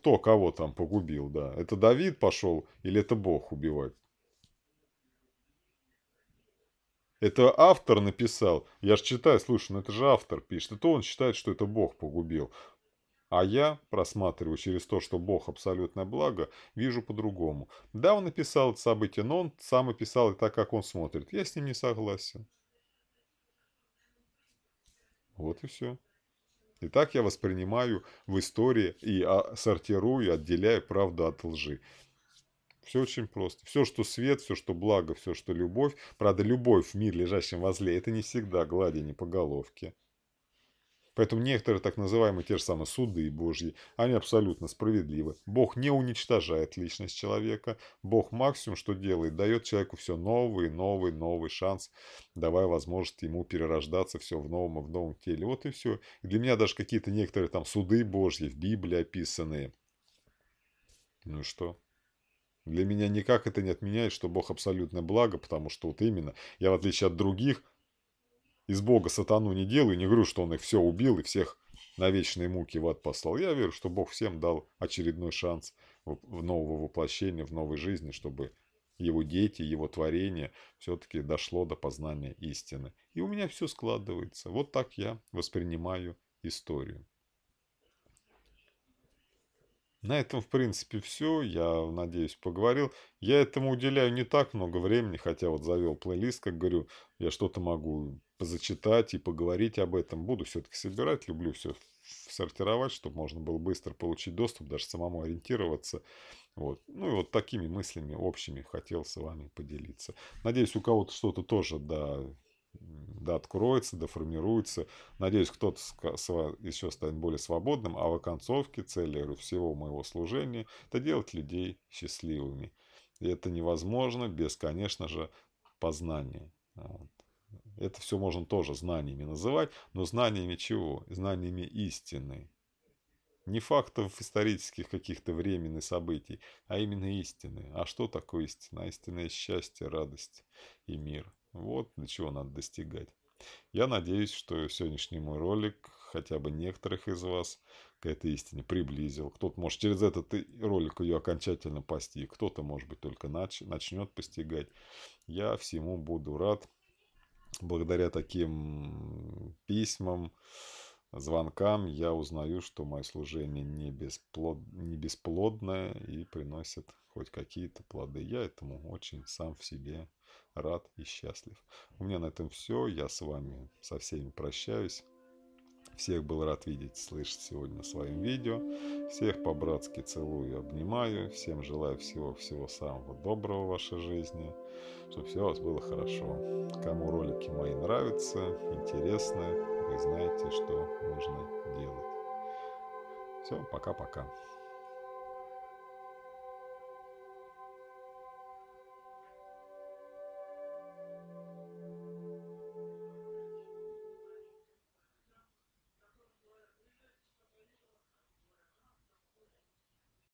Speaker 1: кто кого там погубил, да. Это Давид пошел или это Бог убивать? Это автор написал. Я же читаю, слушай, ну это же автор пишет. Это он считает, что это Бог погубил. А я, просматриваю через то, что Бог – абсолютное благо, вижу по-другому. Да, он написал это событие, но он сам описал это так, как он смотрит. Я с ним не согласен. Вот и все. И так я воспринимаю в истории и а, сортирую, отделяю правду от лжи. Все очень просто. Все, что свет, все, что благо, все, что любовь. Правда, любовь в мире лежащем возле, это не всегда не по головке. Поэтому некоторые так называемые те же самые суды Божьи, они абсолютно справедливы. Бог не уничтожает личность человека. Бог максимум, что делает, дает человеку все новый, новый, новый шанс, давая возможность ему перерождаться все в новом и в новом теле. Вот и все. И для меня даже какие-то некоторые там суды Божьи в Библии описанные. Ну что? Для меня никак это не отменяет, что Бог абсолютное благо, потому что вот именно я, в отличие от других, из Бога сатану не делаю, не говорю, что он их все убил и всех на вечные муки в ад послал. Я верю, что Бог всем дал очередной шанс в нового воплощения, в новой жизни, чтобы его дети, его творение все-таки дошло до познания истины. И у меня все складывается. Вот так я воспринимаю историю. На этом, в принципе, все. Я, надеюсь, поговорил. Я этому уделяю не так много времени, хотя вот завел плейлист, как говорю, я что-то могу зачитать и поговорить об этом. Буду все-таки собирать, люблю все сортировать, чтобы можно было быстро получить доступ, даже самому ориентироваться. Вот. Ну и вот такими мыслями общими хотел с вами поделиться. Надеюсь, у кого-то что-то тоже да, да, откроется, да, формируется. Надеюсь, кто-то еще станет более свободным, а в оконцовке цели всего моего служения – это делать людей счастливыми. И это невозможно без, конечно же, познания. Это все можно тоже знаниями называть, но знаниями чего? Знаниями истины. Не фактов исторических каких-то временных событий, а именно истины. А что такое истина? А Истинное счастье, радость и мир. Вот для чего надо достигать. Я надеюсь, что сегодняшний мой ролик хотя бы некоторых из вас к этой истине приблизил. Кто-то, может, через этот ролик ее окончательно постиг, кто-то, может быть, только нач начнет постигать. Я всему буду рад благодаря таким письмам, звонкам я узнаю, что мое служение не, бесплод, не бесплодное и приносит хоть какие-то плоды. Я этому очень сам в себе рад и счастлив. У меня на этом все. Я с вами со всеми прощаюсь. Всех был рад видеть, слышать сегодня своим видео. Всех по-братски целую и обнимаю. Всем желаю всего-всего самого доброго в вашей жизни чтобы все у вас было хорошо. Кому ролики мои нравятся, интересны, вы знаете, что нужно делать. Все, пока-пока.